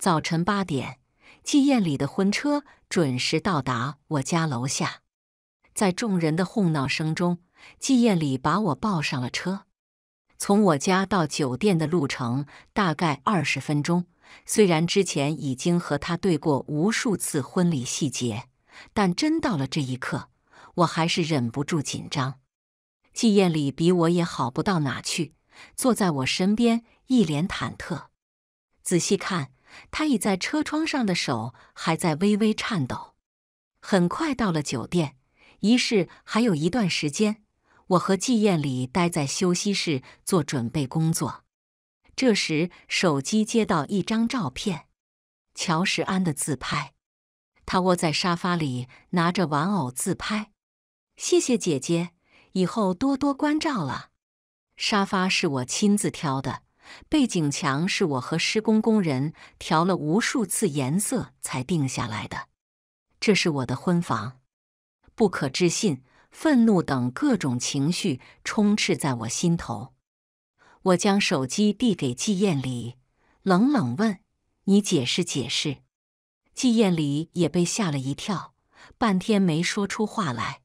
早晨八点，季艳里的婚车准时到达我家楼下。在众人的哄闹声中，季艳里把我抱上了车。从我家到酒店的路程大概二十分钟。虽然之前已经和他对过无数次婚礼细节，但真到了这一刻，我还是忍不住紧张。季艳里比我也好不到哪去，坐在我身边，一脸忐忑。仔细看。他倚在车窗上的手还在微微颤抖。很快到了酒店，仪式还有一段时间，我和季艳丽待在休息室做准备工作。这时，手机接到一张照片，乔时安的自拍。他窝在沙发里，拿着玩偶自拍。谢谢姐姐，以后多多关照了。沙发是我亲自挑的。背景墙是我和施工工人调了无数次颜色才定下来的。这是我的婚房。不可置信、愤怒等各种情绪充斥在我心头。我将手机递给季艳礼，冷冷问：“你解释解释。”季艳礼也被吓了一跳，半天没说出话来。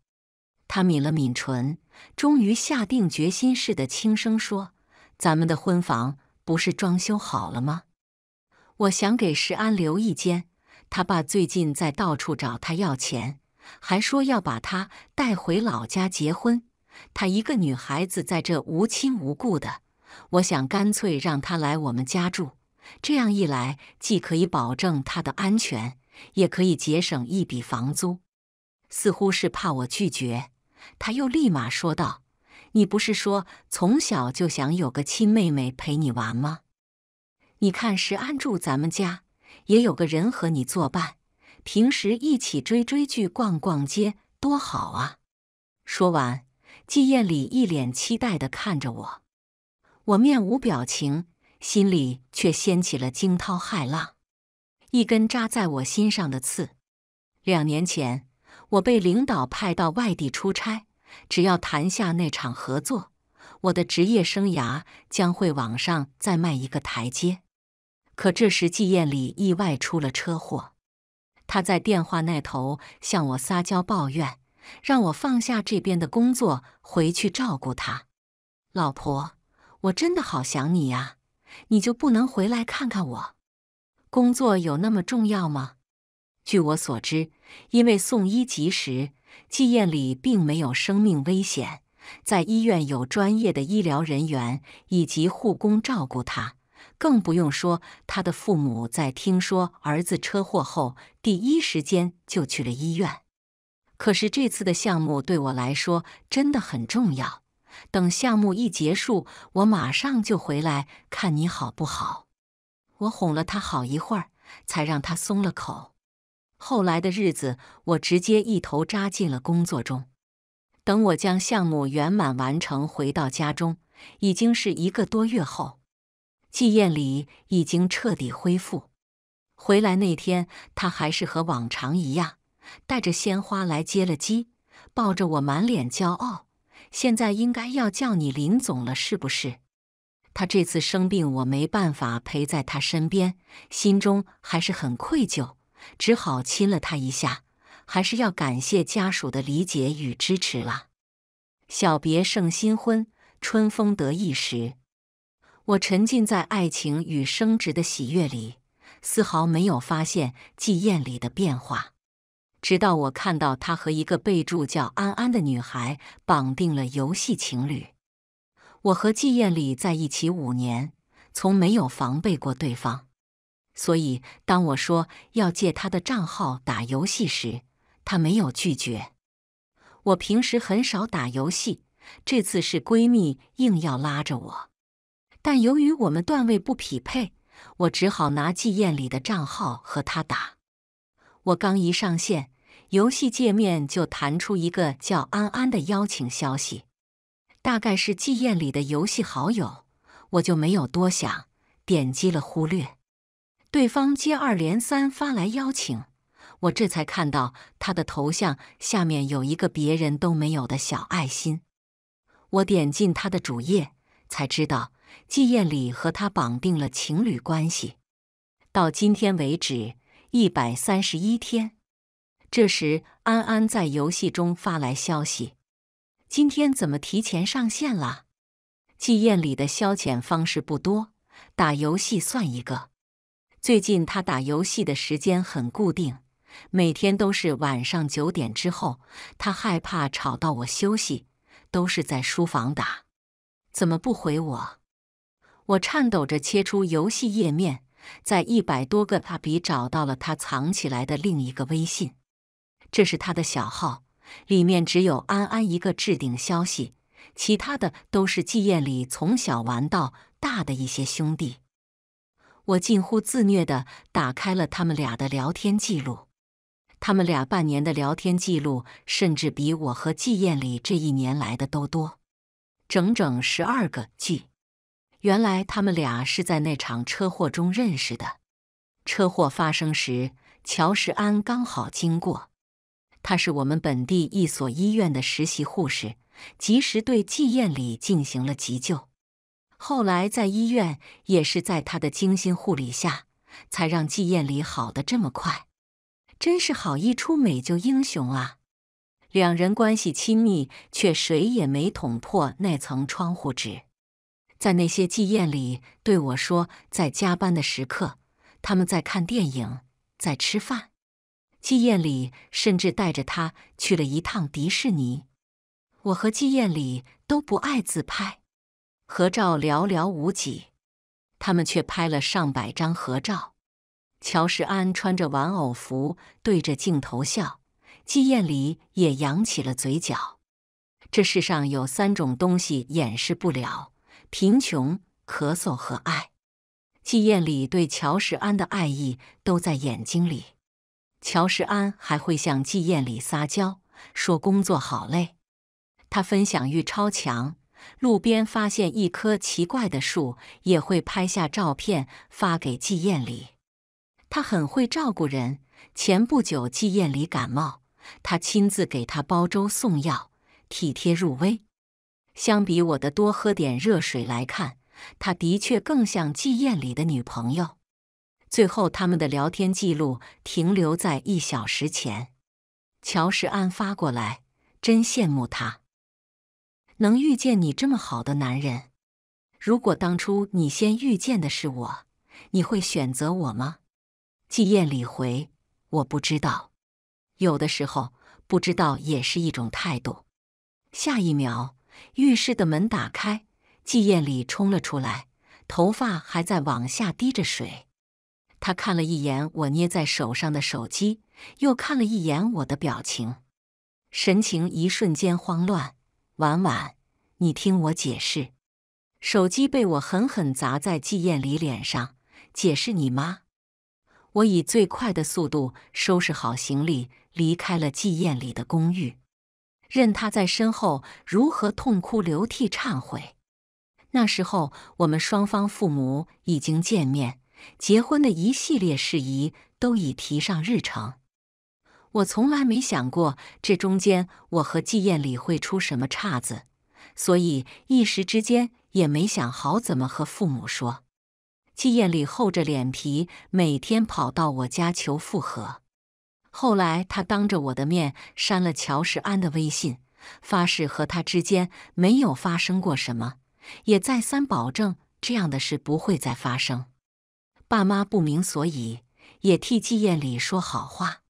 她抿了抿唇，终于下定决心似的轻声说。咱们的婚房不是装修好了吗？我想给石安留一间。他爸最近在到处找他要钱，还说要把他带回老家结婚。他一个女孩子在这无亲无故的，我想干脆让他来我们家住。这样一来，既可以保证他的安全，也可以节省一笔房租。似乎是怕我拒绝，他又立马说道。你不是说从小就想有个亲妹妹陪你玩吗？你看石安住咱们家，也有个人和你作伴，平时一起追追剧、逛逛街，多好啊！说完，季燕礼一脸期待的看着我，我面无表情，心里却掀起了惊涛骇浪，一根扎在我心上的刺。两年前，我被领导派到外地出差。只要谈下那场合作，我的职业生涯将会往上再迈一个台阶。可这时季燕丽意外出了车祸，他在电话那头向我撒娇抱怨，让我放下这边的工作回去照顾他。老婆，我真的好想你呀！你就不能回来看看我？工作有那么重要吗？据我所知，因为送医及时。祭宴里并没有生命危险，在医院有专业的医疗人员以及护工照顾他，更不用说他的父母在听说儿子车祸后，第一时间就去了医院。可是这次的项目对我来说真的很重要，等项目一结束，我马上就回来看你好不好。我哄了他好一会儿，才让他松了口。后来的日子，我直接一头扎进了工作中。等我将项目圆满完成，回到家中，已经是一个多月后，季彦里已经彻底恢复。回来那天，他还是和往常一样，带着鲜花来接了机，抱着我，满脸骄傲。现在应该要叫你林总了，是不是？他这次生病，我没办法陪在他身边，心中还是很愧疚。只好亲了他一下，还是要感谢家属的理解与支持啦。小别胜新婚，春风得意时，我沉浸在爱情与升职的喜悦里，丝毫没有发现季燕礼的变化。直到我看到他和一个备注叫安安的女孩绑定了游戏情侣。我和季燕礼在一起五年，从没有防备过对方。所以，当我说要借他的账号打游戏时，他没有拒绝。我平时很少打游戏，这次是闺蜜硬要拉着我，但由于我们段位不匹配，我只好拿季燕里的账号和他打。我刚一上线，游戏界面就弹出一个叫安安的邀请消息，大概是季燕里的游戏好友，我就没有多想，点击了忽略。对方接二连三发来邀请，我这才看到他的头像下面有一个别人都没有的小爱心。我点进他的主页，才知道季晏礼和他绑定了情侣关系。到今天为止，一百三十一天。这时，安安在游戏中发来消息：“今天怎么提前上线了？”季晏礼的消遣方式不多，打游戏算一个。最近他打游戏的时间很固定，每天都是晚上九点之后。他害怕吵到我休息，都是在书房打。怎么不回我？我颤抖着切出游戏页面，在一百多个他笔找到了他藏起来的另一个微信，这是他的小号，里面只有安安一个置顶消息，其他的都是季宴里从小玩到大的一些兄弟。我近乎自虐的打开了他们俩的聊天记录，他们俩半年的聊天记录，甚至比我和季燕里这一年来的都多，整整十二个 G。原来他们俩是在那场车祸中认识的。车祸发生时，乔时安刚好经过，他是我们本地一所医院的实习护士，及时对季燕里进行了急救。后来在医院，也是在他的精心护理下，才让季艳丽好的这么快，真是好一出美救英雄啊！两人关系亲密，却谁也没捅破那层窗户纸。在那些季艳丽对我说在加班的时刻，他们在看电影，在吃饭。季艳丽甚至带着他去了一趟迪士尼。我和季艳丽都不爱自拍。合照寥寥无几，他们却拍了上百张合照。乔石安穿着玩偶服对着镜头笑，季燕礼也扬起了嘴角。这世上有三种东西掩饰不了：贫穷、咳嗽和爱。季燕里对乔石安的爱意都在眼睛里。乔石安还会向季燕里撒娇，说工作好累。他分享欲超强。路边发现一棵奇怪的树，也会拍下照片发给季彦里。他很会照顾人。前不久，季彦里感冒，他亲自给他煲粥送药，体贴入微。相比我的“多喝点热水”来看，他的确更像季彦里的女朋友。最后，他们的聊天记录停留在一小时前。乔石安发过来，真羡慕他。能遇见你这么好的男人，如果当初你先遇见的是我，你会选择我吗？季燕礼回我不知道，有的时候不知道也是一种态度。下一秒，浴室的门打开，季燕礼冲了出来，头发还在往下滴着水。他看了一眼我捏在手上的手机，又看了一眼我的表情，神情一瞬间慌乱。婉婉，你听我解释。手机被我狠狠砸在季艳丽脸上，解释你妈！我以最快的速度收拾好行李，离开了季艳丽的公寓，任他在身后如何痛哭流涕、忏悔。那时候，我们双方父母已经见面，结婚的一系列事宜都已提上日程。我从来没想过这中间我和季艳里会出什么岔子，所以一时之间也没想好怎么和父母说。季艳里厚着脸皮每天跑到我家求复合，后来他当着我的面删了乔世安的微信，发誓和他之间没有发生过什么，也再三保证这样的事不会再发生。爸妈不明所以，也替季艳里说好话。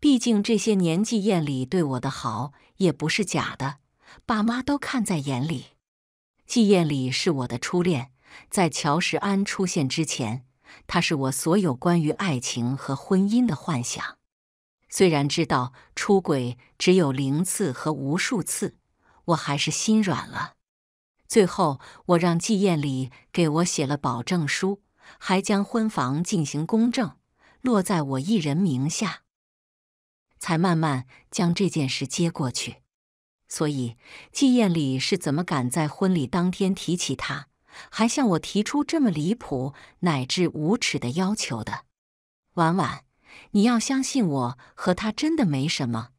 毕竟这些年季燕里对我的好也不是假的，爸妈都看在眼里。季燕里是我的初恋，在乔石安出现之前，他是我所有关于爱情和婚姻的幻想。虽然知道出轨只有零次和无数次，我还是心软了。最后，我让季燕里给我写了保证书，还将婚房进行公证，落在我一人名下。才慢慢将这件事接过去，所以季艳礼是怎么敢在婚礼当天提起他，还向我提出这么离谱乃至无耻的要求的？婉婉，你要相信我和他真的没什么，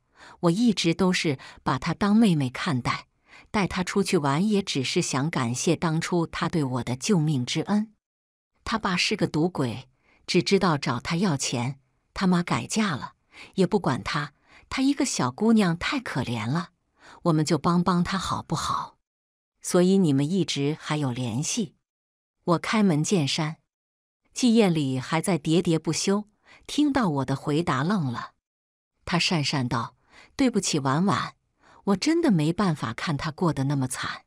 我一直都是把他当妹妹看待，带他出去玩也只是想感谢当初他对我的救命之恩。他爸是个赌鬼，只知道找他要钱，他妈改嫁了。也不管她，她一个小姑娘太可怜了，我们就帮帮她好不好？所以你们一直还有联系。我开门见山，季燕礼还在喋喋不休，听到我的回答愣了。他讪讪道：“对不起，婉婉，我真的没办法看他过得那么惨。”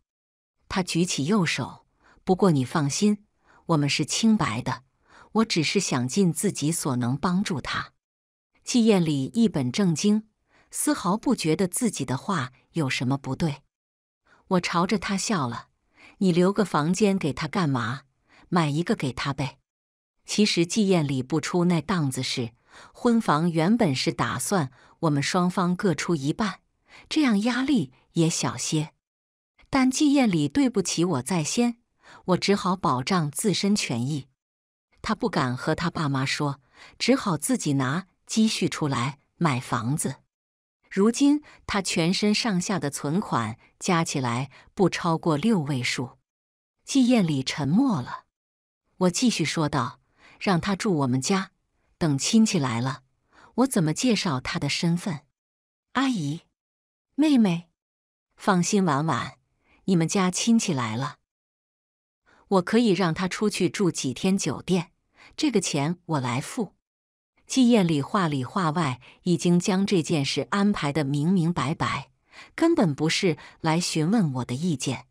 他举起右手，不过你放心，我们是清白的。我只是想尽自己所能帮助他。季宴礼一本正经，丝毫不觉得自己的话有什么不对。我朝着他笑了：“你留个房间给他干嘛？买一个给他呗。”其实季宴礼不出那档子事，婚房原本是打算我们双方各出一半，这样压力也小些。但季宴礼对不起我在先，我只好保障自身权益。他不敢和他爸妈说，只好自己拿。积蓄出来买房子。如今他全身上下的存款加起来不超过六位数。季燕礼沉默了。我继续说道：“让他住我们家，等亲戚来了，我怎么介绍他的身份？阿姨，妹妹，放心，婉婉，你们家亲戚来了，我可以让他出去住几天酒店，这个钱我来付。”季燕礼话里话外已经将这件事安排的明明白白，根本不是来询问我的意见，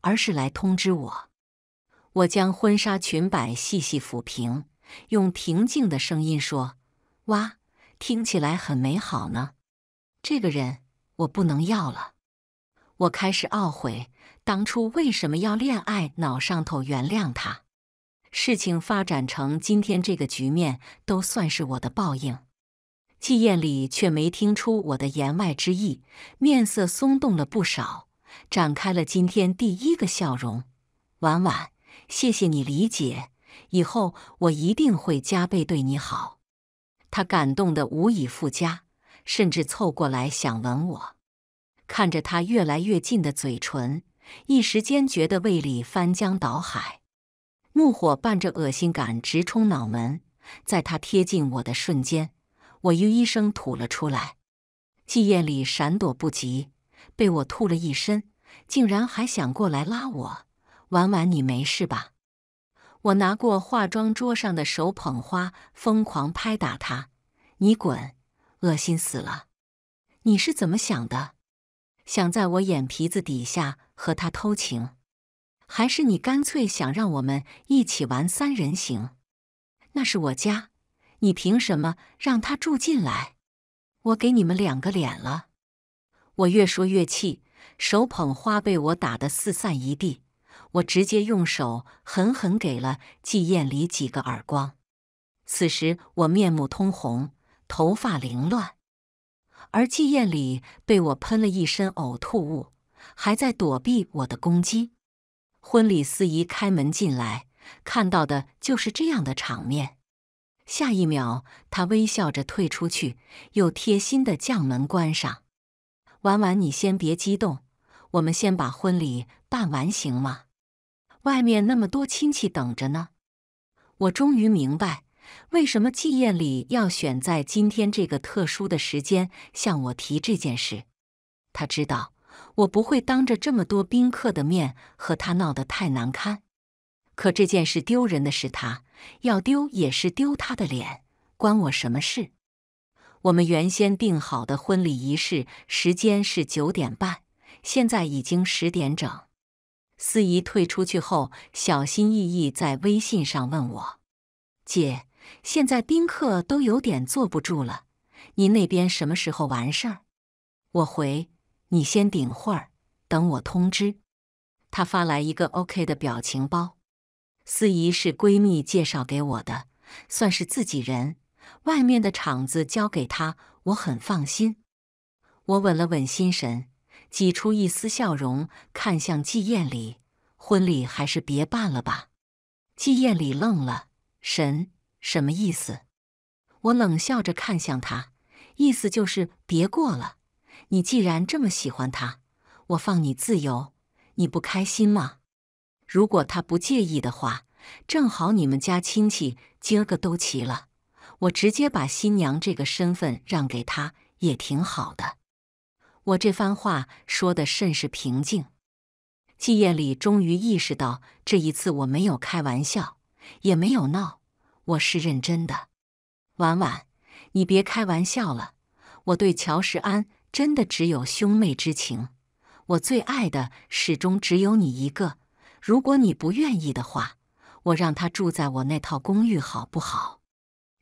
而是来通知我。我将婚纱裙摆细细抚平，用平静的声音说：“哇，听起来很美好呢。这个人我不能要了。”我开始懊悔当初为什么要恋爱脑上头原谅他。事情发展成今天这个局面，都算是我的报应。季燕礼却没听出我的言外之意，面色松动了不少，展开了今天第一个笑容。婉婉，谢谢你理解，以后我一定会加倍对你好。他感动的无以复加，甚至凑过来想吻我。看着他越来越近的嘴唇，一时间觉得胃里翻江倒海。怒火伴着恶心感直冲脑门，在他贴近我的瞬间，我又一声吐了出来。季宴礼闪躲不及，被我吐了一身，竟然还想过来拉我。婉婉，你没事吧？我拿过化妆桌上的手捧花，疯狂拍打他。你滚！恶心死了！你是怎么想的？想在我眼皮子底下和他偷情？还是你干脆想让我们一起玩三人行？那是我家，你凭什么让他住进来？我给你们两个脸了！我越说越气，手捧花被我打得四散一地，我直接用手狠狠给了季晏离几个耳光。此时我面目通红，头发凌乱，而季晏礼被我喷了一身呕吐物，还在躲避我的攻击。婚礼司仪开门进来，看到的就是这样的场面。下一秒，他微笑着退出去，又贴心的将门关上。婉婉，你先别激动，我们先把婚礼办完，行吗？外面那么多亲戚等着呢。我终于明白，为什么季宴礼要选在今天这个特殊的时间向我提这件事。他知道。我不会当着这么多宾客的面和他闹得太难堪。可这件事丢人的是他，要丢也是丢他的脸，关我什么事？我们原先定好的婚礼仪式时间是九点半，现在已经十点整。司仪退出去后，小心翼翼在微信上问我：“姐，现在宾客都有点坐不住了，您那边什么时候完事儿？”我回。你先顶会儿，等我通知。他发来一个 OK 的表情包。司仪是闺蜜介绍给我的，算是自己人。外面的场子交给他，我很放心。我稳了稳心神，挤出一丝笑容，看向季艳丽：“婚礼还是别办了吧。”季艳丽愣了，神什么意思？我冷笑着看向他，意思就是别过了。你既然这么喜欢他，我放你自由，你不开心吗？如果他不介意的话，正好你们家亲戚今儿个都齐了，我直接把新娘这个身份让给他也挺好的。我这番话说的甚是平静。季夜里终于意识到，这一次我没有开玩笑，也没有闹，我是认真的。婉婉，你别开玩笑了，我对乔石安。真的只有兄妹之情，我最爱的始终只有你一个。如果你不愿意的话，我让他住在我那套公寓，好不好？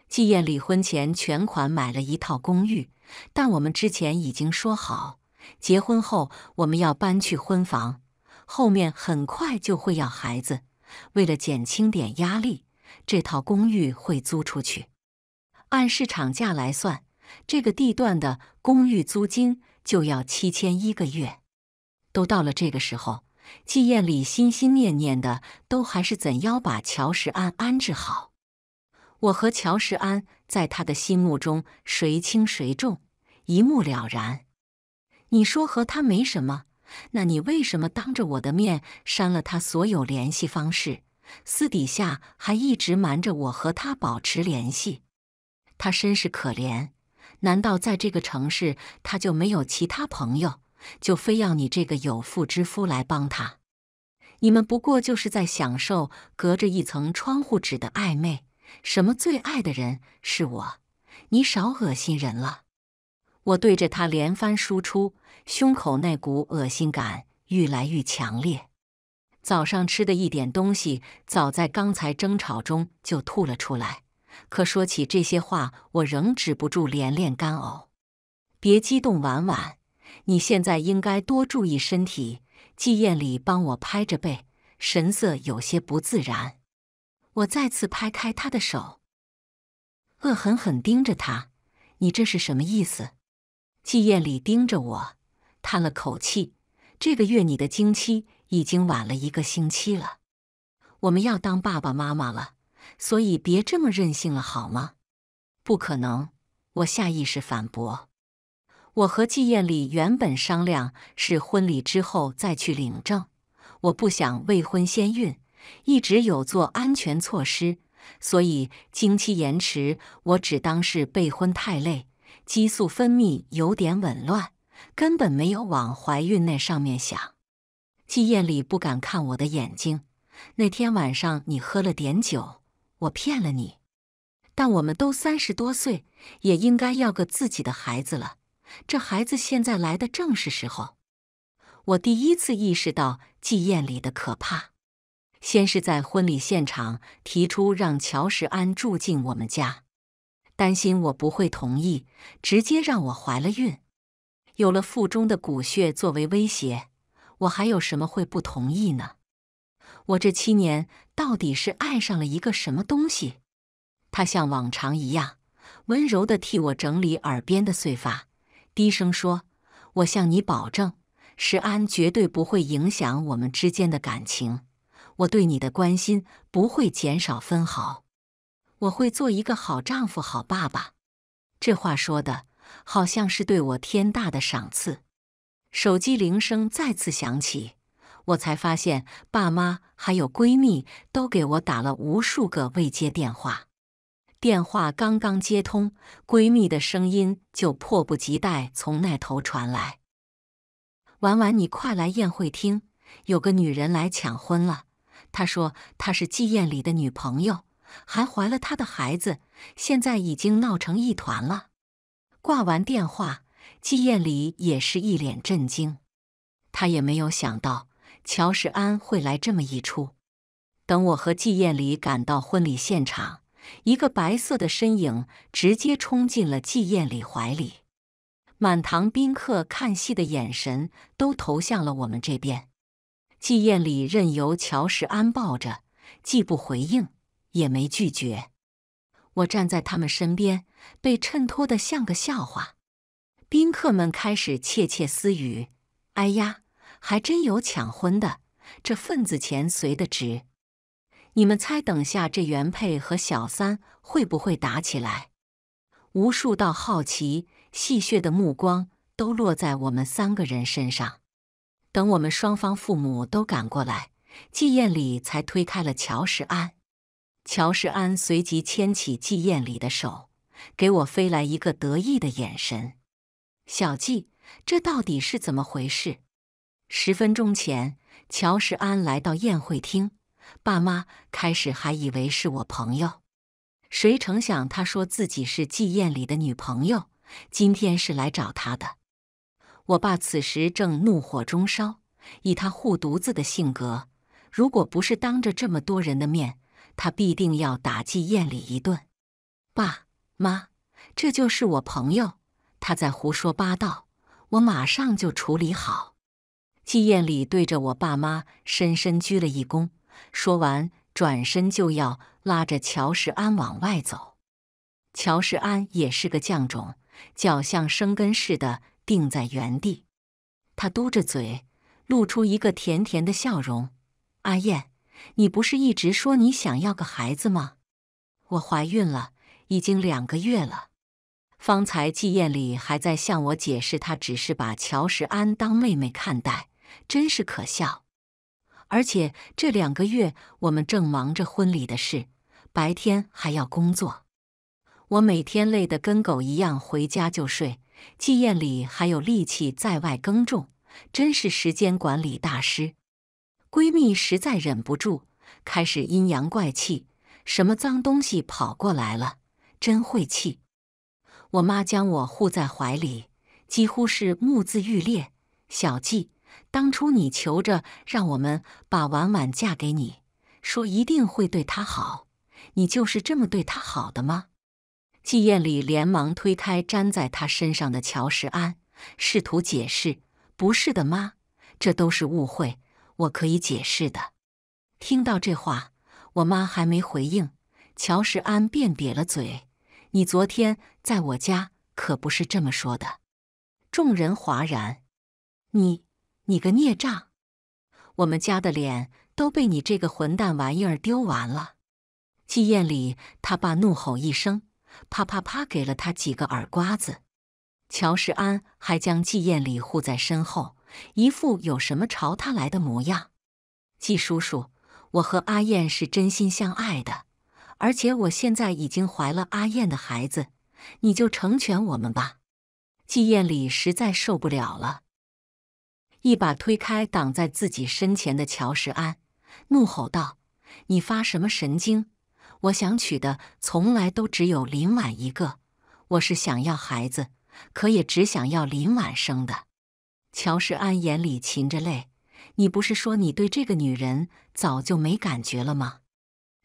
季燕离婚前全款买了一套公寓，但我们之前已经说好，结婚后我们要搬去婚房。后面很快就会要孩子，为了减轻点压力，这套公寓会租出去，按市场价来算。这个地段的公寓租金就要七千一个月。都到了这个时候，季燕礼心心念念的都还是怎样把乔石安安置好。我和乔石安在他的心目中谁轻谁重，一目了然。你说和他没什么，那你为什么当着我的面删了他所有联系方式，私底下还一直瞒着我和他保持联系？他真是可怜。难道在这个城市他就没有其他朋友，就非要你这个有妇之夫来帮他？你们不过就是在享受隔着一层窗户纸的暧昧。什么最爱的人是我？你少恶心人了！我对着他连番输出，胸口那股恶心感愈来愈强烈。早上吃的一点东西，早在刚才争吵中就吐了出来。可说起这些话，我仍止不住连连干呕。别激动，婉婉，你现在应该多注意身体。季燕礼帮我拍着背，神色有些不自然。我再次拍开他的手，恶狠狠盯着他：“你这是什么意思？”季燕礼盯着我，叹了口气：“这个月你的经期已经晚了一个星期了，我们要当爸爸妈妈了。”所以别这么任性了，好吗？不可能，我下意识反驳。我和季艳丽原本商量是婚礼之后再去领证，我不想未婚先孕，一直有做安全措施，所以经期延迟，我只当是备婚太累，激素分泌有点紊乱，根本没有往怀孕那上面想。季艳丽不敢看我的眼睛。那天晚上你喝了点酒。我骗了你，但我们都三十多岁，也应该要个自己的孩子了。这孩子现在来的正是时候。我第一次意识到祭宴礼的可怕。先是在婚礼现场提出让乔石安住进我们家，担心我不会同意，直接让我怀了孕，有了腹中的骨血作为威胁，我还有什么会不同意呢？我这七年。到底是爱上了一个什么东西？他像往常一样温柔的替我整理耳边的碎发，低声说：“我向你保证，石安绝对不会影响我们之间的感情，我对你的关心不会减少分毫，我会做一个好丈夫、好爸爸。”这话说的好像是对我天大的赏赐。手机铃声再次响起。我才发现，爸妈还有闺蜜都给我打了无数个未接电话。电话刚刚接通，闺蜜的声音就迫不及待从那头传来：“婉婉，你快来宴会厅，有个女人来抢婚了。她说她是季宴礼的女朋友，还怀了他的孩子，现在已经闹成一团了。”挂完电话，季宴礼也是一脸震惊，他也没有想到。乔世安会来这么一出。等我和季燕礼赶到婚礼现场，一个白色的身影直接冲进了季燕礼怀里。满堂宾客看戏的眼神都投向了我们这边。季燕礼任由乔世安抱着，既不回应，也没拒绝。我站在他们身边，被衬托得像个笑话。宾客们开始窃窃私语：“哎呀！”还真有抢婚的，这份子钱随的值。你们猜，等下这原配和小三会不会打起来？无数道好奇、戏谑的目光都落在我们三个人身上。等我们双方父母都赶过来，季艳里才推开了乔世安。乔世安随即牵起季艳里的手，给我飞来一个得意的眼神。小季，这到底是怎么回事？十分钟前，乔石安来到宴会厅。爸妈开始还以为是我朋友，谁成想他说自己是季宴里的女朋友，今天是来找他的。我爸此时正怒火中烧，以他护犊子的性格，如果不是当着这么多人的面，他必定要打季宴里一顿。爸妈，这就是我朋友，他在胡说八道，我马上就处理好。季燕里对着我爸妈深深鞠了一躬，说完转身就要拉着乔石安往外走。乔石安也是个犟种，脚像生根似的定在原地。他嘟着嘴，露出一个甜甜的笑容：“阿燕，你不是一直说你想要个孩子吗？我怀孕了，已经两个月了。方才季燕里还在向我解释，她只是把乔石安当妹妹看待。”真是可笑！而且这两个月我们正忙着婚礼的事，白天还要工作，我每天累得跟狗一样，回家就睡。季宴里还有力气在外耕种，真是时间管理大师。闺蜜实在忍不住，开始阴阳怪气：“什么脏东西跑过来了？真晦气！”我妈将我护在怀里，几乎是目眦欲裂。小季。当初你求着让我们把婉婉嫁给你，说一定会对她好，你就是这么对她好的吗？季艳丽连忙推开粘在她身上的乔石安，试图解释：“不是的，妈，这都是误会，我可以解释的。”听到这话，我妈还没回应，乔石安便瘪了嘴：“你昨天在我家可不是这么说的。”众人哗然：“你！”你个孽障！我们家的脸都被你这个混蛋玩意儿丢完了！季燕礼他爸怒吼一声，啪啪啪给了他几个耳刮子。乔世安还将季燕礼护在身后，一副有什么朝他来的模样。季叔叔，我和阿燕是真心相爱的，而且我现在已经怀了阿燕的孩子，你就成全我们吧！季燕礼实在受不了了。一把推开挡在自己身前的乔石安，怒吼道：“你发什么神经？我想娶的从来都只有林婉一个。我是想要孩子，可也只想要林婉生的。”乔石安眼里噙着泪：“你不是说你对这个女人早就没感觉了吗？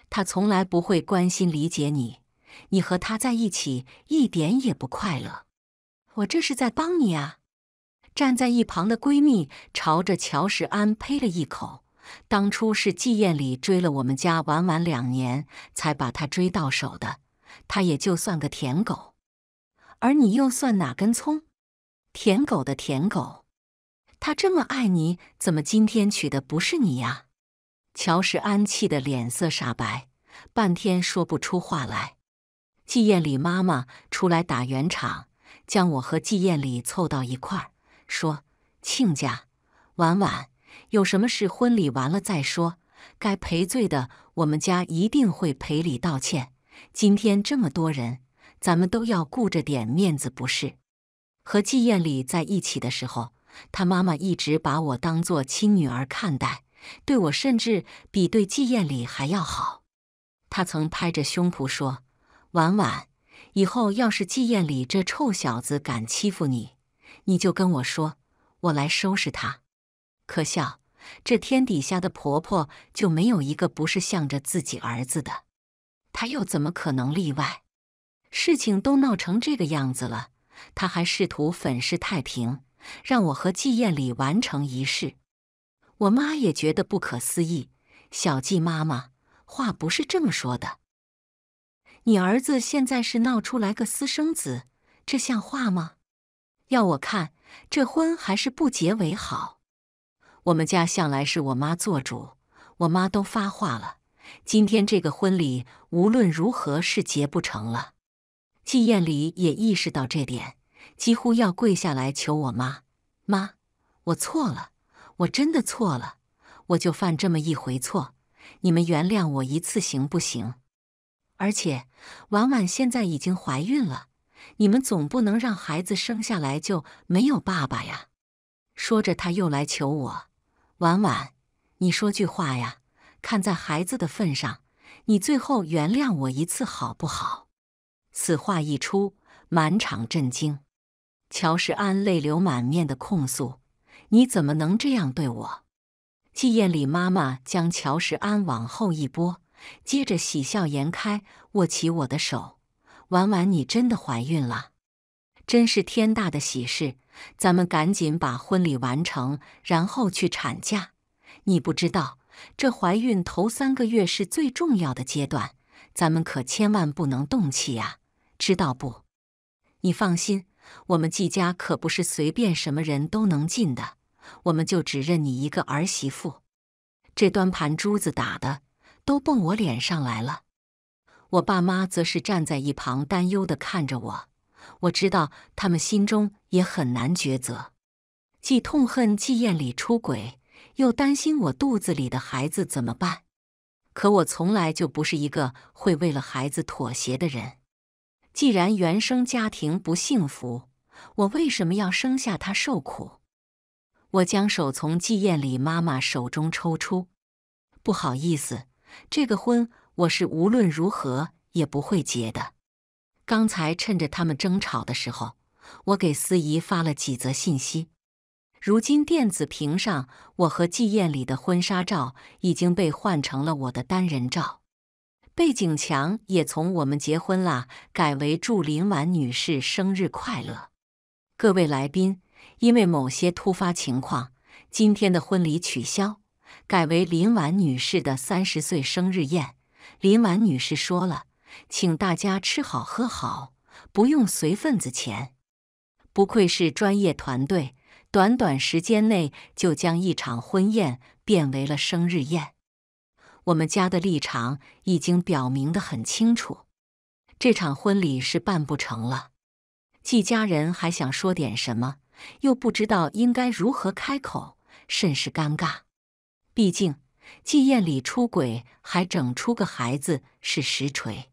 她从来不会关心理解你，你和她在一起一点也不快乐。我这是在帮你啊。”站在一旁的闺蜜朝着乔石安呸了一口：“当初是季艳丽追了我们家婉婉两年，才把她追到手的，她也就算个舔狗。而你又算哪根葱？舔狗的舔狗，他这么爱你，怎么今天娶的不是你呀？”乔石安气得脸色煞白，半天说不出话来。季艳里妈妈出来打圆场，将我和季艳里凑到一块儿。说：“亲家，婉婉，有什么事婚礼完了再说。该赔罪的，我们家一定会赔礼道歉。今天这么多人，咱们都要顾着点面子，不是？和季艳丽在一起的时候，他妈妈一直把我当做亲女儿看待，对我甚至比对季艳丽还要好。他曾拍着胸脯说：‘婉婉，以后要是季艳丽这臭小子敢欺负你。’”你就跟我说，我来收拾他。可笑，这天底下的婆婆就没有一个不是向着自己儿子的，她又怎么可能例外？事情都闹成这个样子了，她还试图粉饰太平，让我和季艳礼完成仪式。我妈也觉得不可思议，小季妈妈话不是这么说的，你儿子现在是闹出来个私生子，这像话吗？要我看，这婚还是不结为好。我们家向来是我妈做主，我妈都发话了，今天这个婚礼无论如何是结不成了。季艳礼也意识到这点，几乎要跪下来求我妈：“妈，我错了，我真的错了，我就犯这么一回错，你们原谅我一次行不行？而且婉婉现在已经怀孕了。”你们总不能让孩子生下来就没有爸爸呀！说着，他又来求我：“婉婉，你说句话呀，看在孩子的份上，你最后原谅我一次好不好？”此话一出，满场震惊。乔石安泪流满面的控诉：“你怎么能这样对我？”季艳礼妈妈将乔石安往后一拨，接着喜笑颜开，握起我的手。婉婉，你真的怀孕了，真是天大的喜事！咱们赶紧把婚礼完成，然后去产假。你不知道，这怀孕头三个月是最重要的阶段，咱们可千万不能动气呀，知道不？你放心，我们季家可不是随便什么人都能进的，我们就只认你一个儿媳妇。这端盘珠子打的，都蹦我脸上来了。我爸妈则是站在一旁担忧地看着我，我知道他们心中也很难抉择，既痛恨季艳礼出轨，又担心我肚子里的孩子怎么办。可我从来就不是一个会为了孩子妥协的人。既然原生家庭不幸福，我为什么要生下他受苦？我将手从季艳礼妈妈手中抽出，不好意思，这个婚。我是无论如何也不会结的。刚才趁着他们争吵的时候，我给司仪发了几则信息。如今电子屏上，我和季燕里的婚纱照已经被换成了我的单人照，背景墙也从“我们结婚啦”改为“祝林婉女士生日快乐”。各位来宾，因为某些突发情况，今天的婚礼取消，改为林婉女士的三十岁生日宴。林婉女士说了，请大家吃好喝好，不用随份子钱。不愧是专业团队，短短时间内就将一场婚宴变为了生日宴。我们家的立场已经表明的很清楚，这场婚礼是办不成了。季家人还想说点什么，又不知道应该如何开口，甚是尴尬。毕竟。季宴里出轨还整出个孩子是实锤。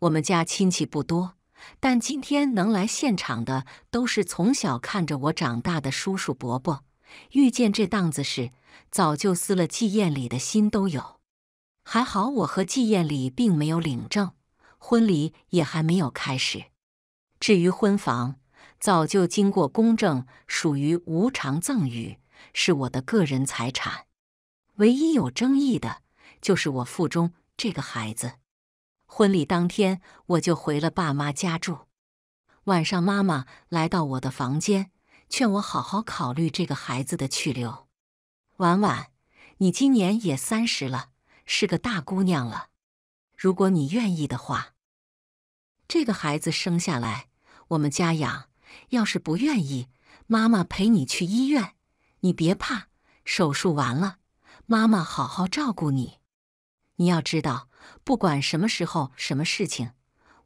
我们家亲戚不多，但今天能来现场的都是从小看着我长大的叔叔伯伯。遇见这档子事，早就撕了季宴里的心都有。还好我和季宴里并没有领证，婚礼也还没有开始。至于婚房，早就经过公证，属于无偿赠与，是我的个人财产。唯一有争议的就是我腹中这个孩子。婚礼当天，我就回了爸妈家住。晚上，妈妈来到我的房间，劝我好好考虑这个孩子的去留。婉婉，你今年也三十了，是个大姑娘了。如果你愿意的话，这个孩子生下来我们家养；要是不愿意，妈妈陪你去医院。你别怕，手术完了。妈妈好好照顾你，你要知道，不管什么时候、什么事情，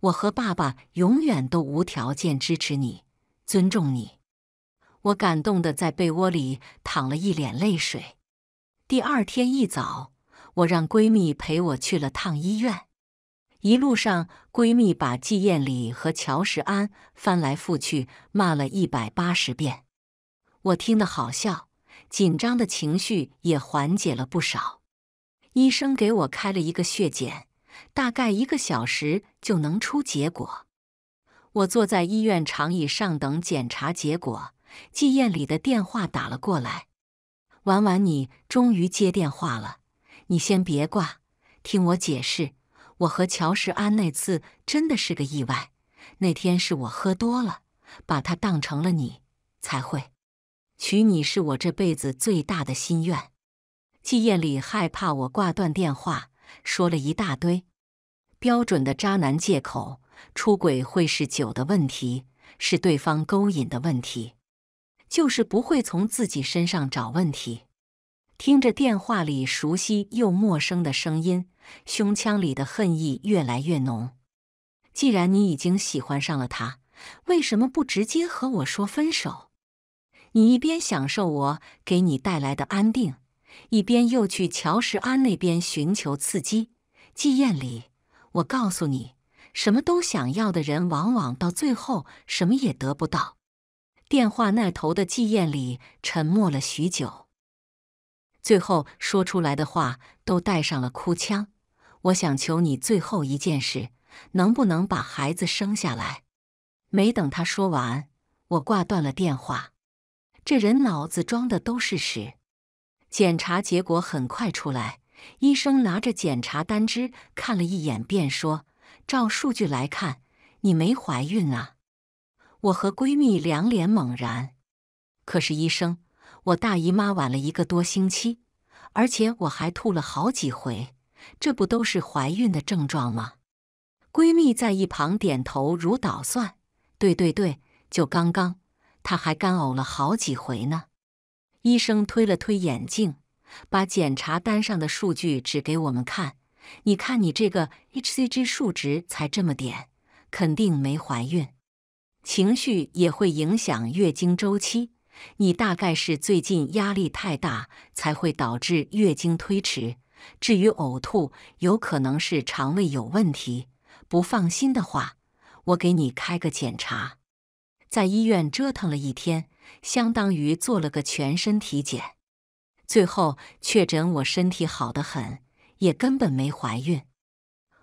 我和爸爸永远都无条件支持你、尊重你。我感动的在被窝里淌了一脸泪水。第二天一早，我让闺蜜陪我去了趟医院。一路上，闺蜜把季燕礼和乔石安翻来覆去骂了一百八十遍，我听得好笑。紧张的情绪也缓解了不少。医生给我开了一个血检，大概一个小时就能出结果。我坐在医院长椅上等检查结果，季燕礼的电话打了过来。婉婉，你终于接电话了，你先别挂，听我解释。我和乔石安那次真的是个意外，那天是我喝多了，把他当成了你，才会。娶你是我这辈子最大的心愿。季艳礼害怕我挂断电话，说了一大堆标准的渣男借口：出轨会是酒的问题，是对方勾引的问题，就是不会从自己身上找问题。听着电话里熟悉又陌生的声音，胸腔里的恨意越来越浓。既然你已经喜欢上了他，为什么不直接和我说分手？你一边享受我给你带来的安定，一边又去乔石安那边寻求刺激。季宴里，我告诉你，什么都想要的人，往往到最后什么也得不到。电话那头的季宴里沉默了许久，最后说出来的话都带上了哭腔。我想求你最后一件事，能不能把孩子生下来？没等他说完，我挂断了电话。这人脑子装的都是屎！检查结果很快出来，医生拿着检查单只看了一眼，便说：“照数据来看，你没怀孕啊？”我和闺蜜两脸猛然。可是医生，我大姨妈晚了一个多星期，而且我还吐了好几回，这不都是怀孕的症状吗？闺蜜在一旁点头如捣蒜：“对对对，就刚刚。”他还干呕了好几回呢。医生推了推眼镜，把检查单上的数据指给我们看：“你看，你这个 HCG 数值才这么点，肯定没怀孕。情绪也会影响月经周期，你大概是最近压力太大才会导致月经推迟。至于呕吐，有可能是肠胃有问题。不放心的话，我给你开个检查。”在医院折腾了一天，相当于做了个全身体检，最后确诊我身体好得很，也根本没怀孕。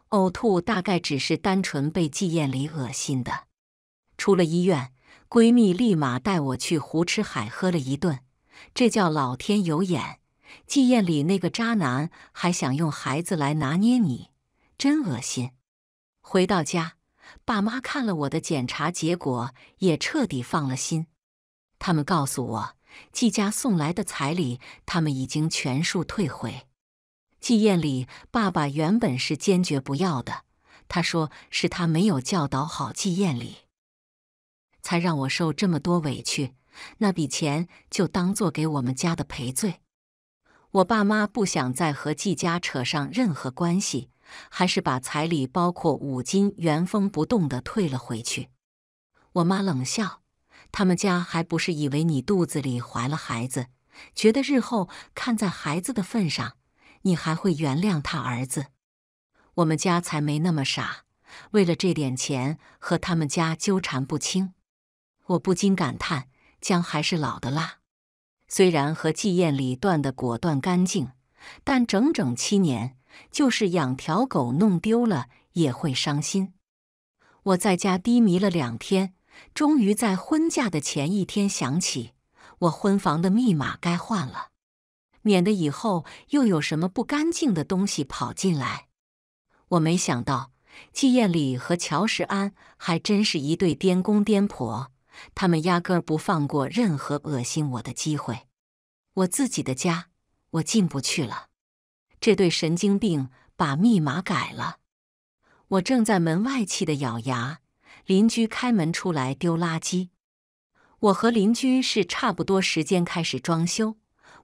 呕吐大概只是单纯被季彦里恶心的。出了医院，闺蜜立马带我去胡吃海喝了一顿。这叫老天有眼，季彦里那个渣男还想用孩子来拿捏你，真恶心。回到家。爸妈看了我的检查结果，也彻底放了心。他们告诉我，季家送来的彩礼，他们已经全数退回。季宴里，爸爸原本是坚决不要的，他说是他没有教导好季宴里，才让我受这么多委屈。那笔钱就当做给我们家的赔罪。我爸妈不想再和季家扯上任何关系。还是把彩礼包括五金原封不动的退了回去。我妈冷笑：“他们家还不是以为你肚子里怀了孩子，觉得日后看在孩子的份上，你还会原谅他儿子？我们家才没那么傻，为了这点钱和他们家纠缠不清。”我不禁感叹：“姜还是老的辣。”虽然和季宴里断得果断干净，但整整七年。就是养条狗弄丢了也会伤心。我在家低迷了两天，终于在婚嫁的前一天想起，我婚房的密码该换了，免得以后又有什么不干净的东西跑进来。我没想到季艳礼和乔时安还真是一对颠公颠婆，他们压根儿不放过任何恶心我的机会。我自己的家，我进不去了。这对神经病把密码改了，我正在门外气得咬牙。邻居开门出来丢垃圾，我和邻居是差不多时间开始装修，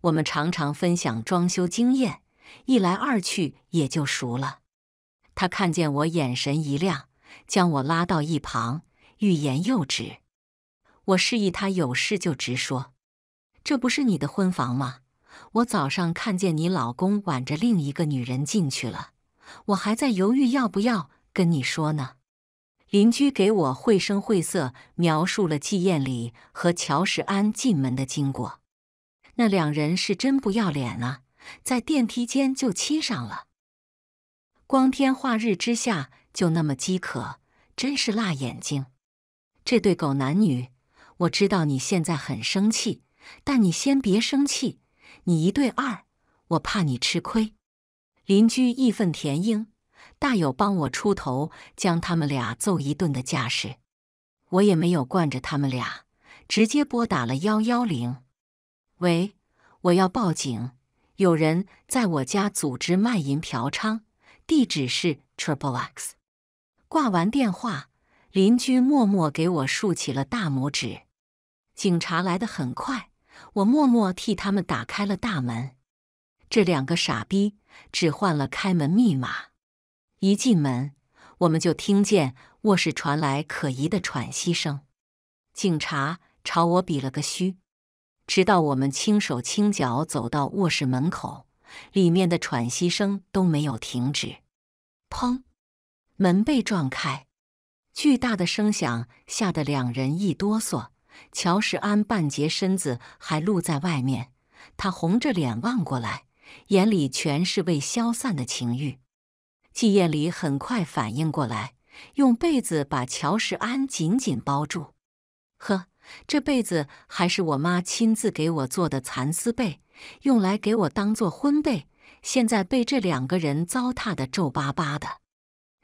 我们常常分享装修经验，一来二去也就熟了。他看见我，眼神一亮，将我拉到一旁，欲言又止。我示意他有事就直说，这不是你的婚房吗？我早上看见你老公挽着另一个女人进去了，我还在犹豫要不要跟你说呢。邻居给我绘声绘色描述了季艳丽和乔世安进门的经过，那两人是真不要脸啊，在电梯间就亲上了，光天化日之下就那么饥渴，真是辣眼睛。这对狗男女，我知道你现在很生气，但你先别生气。你一对二，我怕你吃亏。邻居义愤填膺，大有帮我出头将他们俩揍一顿的架势。我也没有惯着他们俩，直接拨打了幺幺零。喂，我要报警，有人在我家组织卖淫嫖娼，地址是 Triple X。挂完电话，邻居默默给我竖起了大拇指。警察来的很快。我默默替他们打开了大门。这两个傻逼只换了开门密码，一进门我们就听见卧室传来可疑的喘息声。警察朝我比了个嘘，直到我们轻手轻脚走到卧室门口，里面的喘息声都没有停止。砰！门被撞开，巨大的声响吓得两人一哆嗦。乔石安半截身子还露在外面，他红着脸望过来，眼里全是未消散的情欲。季艳礼很快反应过来，用被子把乔石安紧紧包住。呵，这被子还是我妈亲自给我做的蚕丝被，用来给我当做婚被，现在被这两个人糟蹋的皱巴巴的。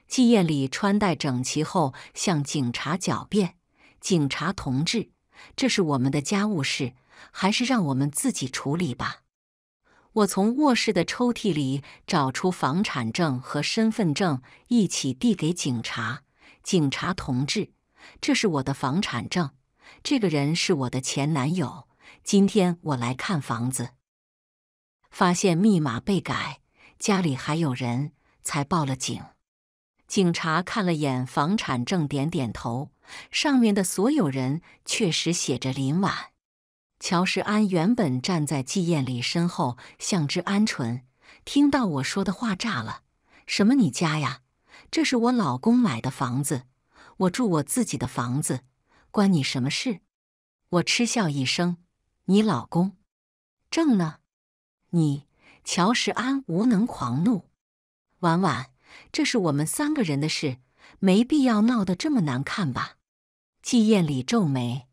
季艳礼穿戴整齐后，向警察狡辩：“警察同志。”这是我们的家务事，还是让我们自己处理吧。我从卧室的抽屉里找出房产证和身份证，一起递给警察。警察同志，这是我的房产证。这个人是我的前男友。今天我来看房子，发现密码被改，家里还有人，才报了警。警察看了眼房产证，点点头。上面的所有人确实写着林婉、乔石安。原本站在季燕礼身后，像只鹌鹑，听到我说的话炸了。什么你家呀？这是我老公买的房子，我住我自己的房子，关你什么事？我嗤笑一声：“你老公正呢？”你乔石安无能狂怒，婉婉。这是我们三个人的事，没必要闹得这么难看吧？季艳里皱眉。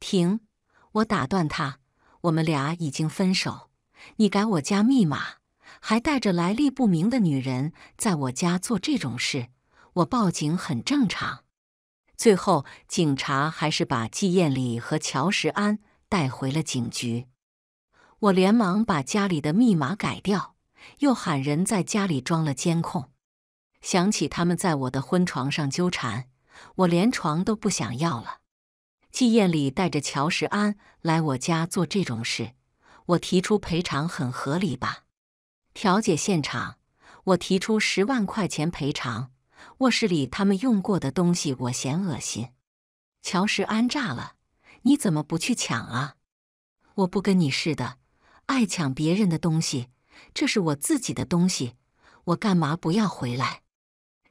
停，我打断他。我们俩已经分手，你改我家密码，还带着来历不明的女人在我家做这种事，我报警很正常。最后，警察还是把季艳里和乔石安带回了警局。我连忙把家里的密码改掉，又喊人在家里装了监控。想起他们在我的婚床上纠缠，我连床都不想要了。季燕礼带着乔石安来我家做这种事，我提出赔偿很合理吧？调解现场，我提出十万块钱赔偿。卧室里他们用过的东西，我嫌恶心。乔石安炸了，你怎么不去抢啊？我不跟你似的，爱抢别人的东西，这是我自己的东西，我干嘛不要回来？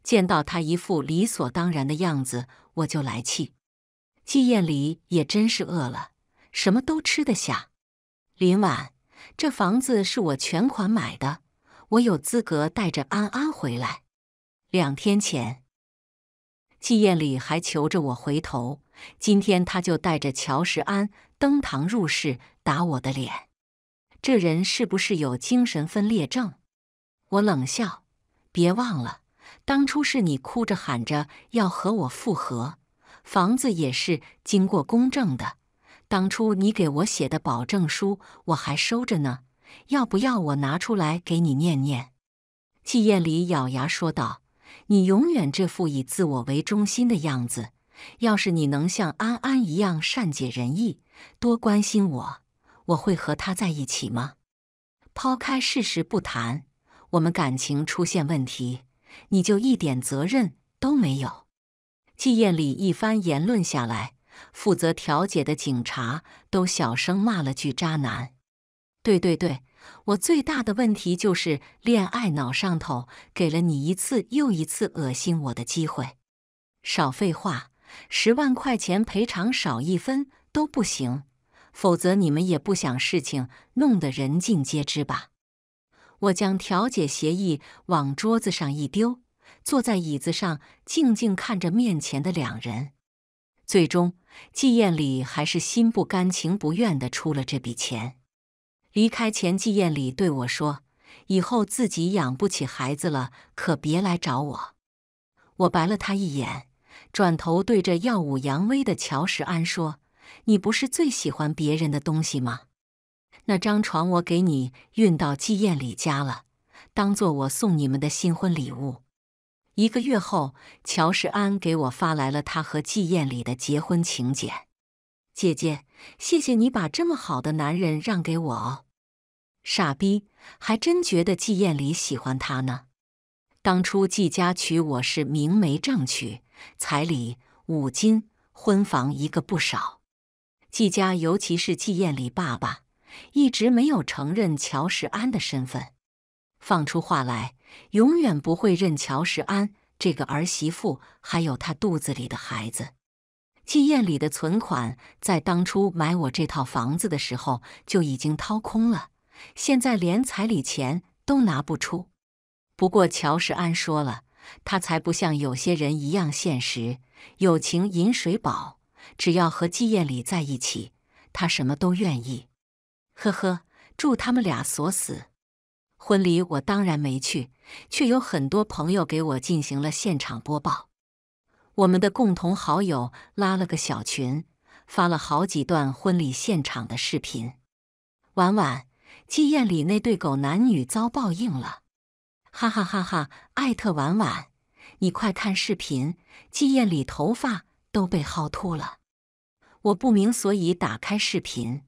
见到他一副理所当然的样子，我就来气。季晏离也真是饿了，什么都吃得下。林婉，这房子是我全款买的，我有资格带着安安回来。两天前，季晏离还求着我回头，今天他就带着乔时安登堂入室打我的脸。这人是不是有精神分裂症？我冷笑，别忘了。当初是你哭着喊着要和我复合，房子也是经过公证的。当初你给我写的保证书我还收着呢，要不要我拿出来给你念念？季燕离咬牙说道：“你永远这副以自我为中心的样子，要是你能像安安一样善解人意，多关心我，我会和他在一起吗？抛开事实不谈，我们感情出现问题。”你就一点责任都没有。季艳礼一番言论下来，负责调解的警察都小声骂了句“渣男”。对对对，我最大的问题就是恋爱脑上头，给了你一次又一次恶心我的机会。少废话，十万块钱赔偿少一分都不行，否则你们也不想事情弄得人尽皆知吧。我将调解协议往桌子上一丢，坐在椅子上静静看着面前的两人。最终，季燕礼还是心不甘情不愿地出了这笔钱。离开前，季燕礼对我说：“以后自己养不起孩子了，可别来找我。”我白了他一眼，转头对着耀武扬威的乔石安说：“你不是最喜欢别人的东西吗？”那张床我给你运到季燕礼家了，当做我送你们的新婚礼物。一个月后，乔世安给我发来了他和季燕礼的结婚请柬。姐姐，谢谢你把这么好的男人让给我哦。傻逼，还真觉得季燕礼喜欢他呢。当初季家娶我是明媒正娶，彩礼、五金、婚房一个不少。季家，尤其是季燕礼爸爸。一直没有承认乔石安的身份，放出话来，永远不会认乔石安这个儿媳妇，还有他肚子里的孩子。季燕礼的存款在当初买我这套房子的时候就已经掏空了，现在连彩礼钱都拿不出。不过乔石安说了，他才不像有些人一样现实，有情饮水饱，只要和季燕礼在一起，他什么都愿意。呵呵，祝他们俩锁死婚礼，我当然没去，却有很多朋友给我进行了现场播报。我们的共同好友拉了个小群，发了好几段婚礼现场的视频。婉婉，祭宴里那对狗男女遭报应了，哈哈哈哈！艾特婉婉，你快看视频，祭宴里头发都被薅秃了。我不明所以，打开视频，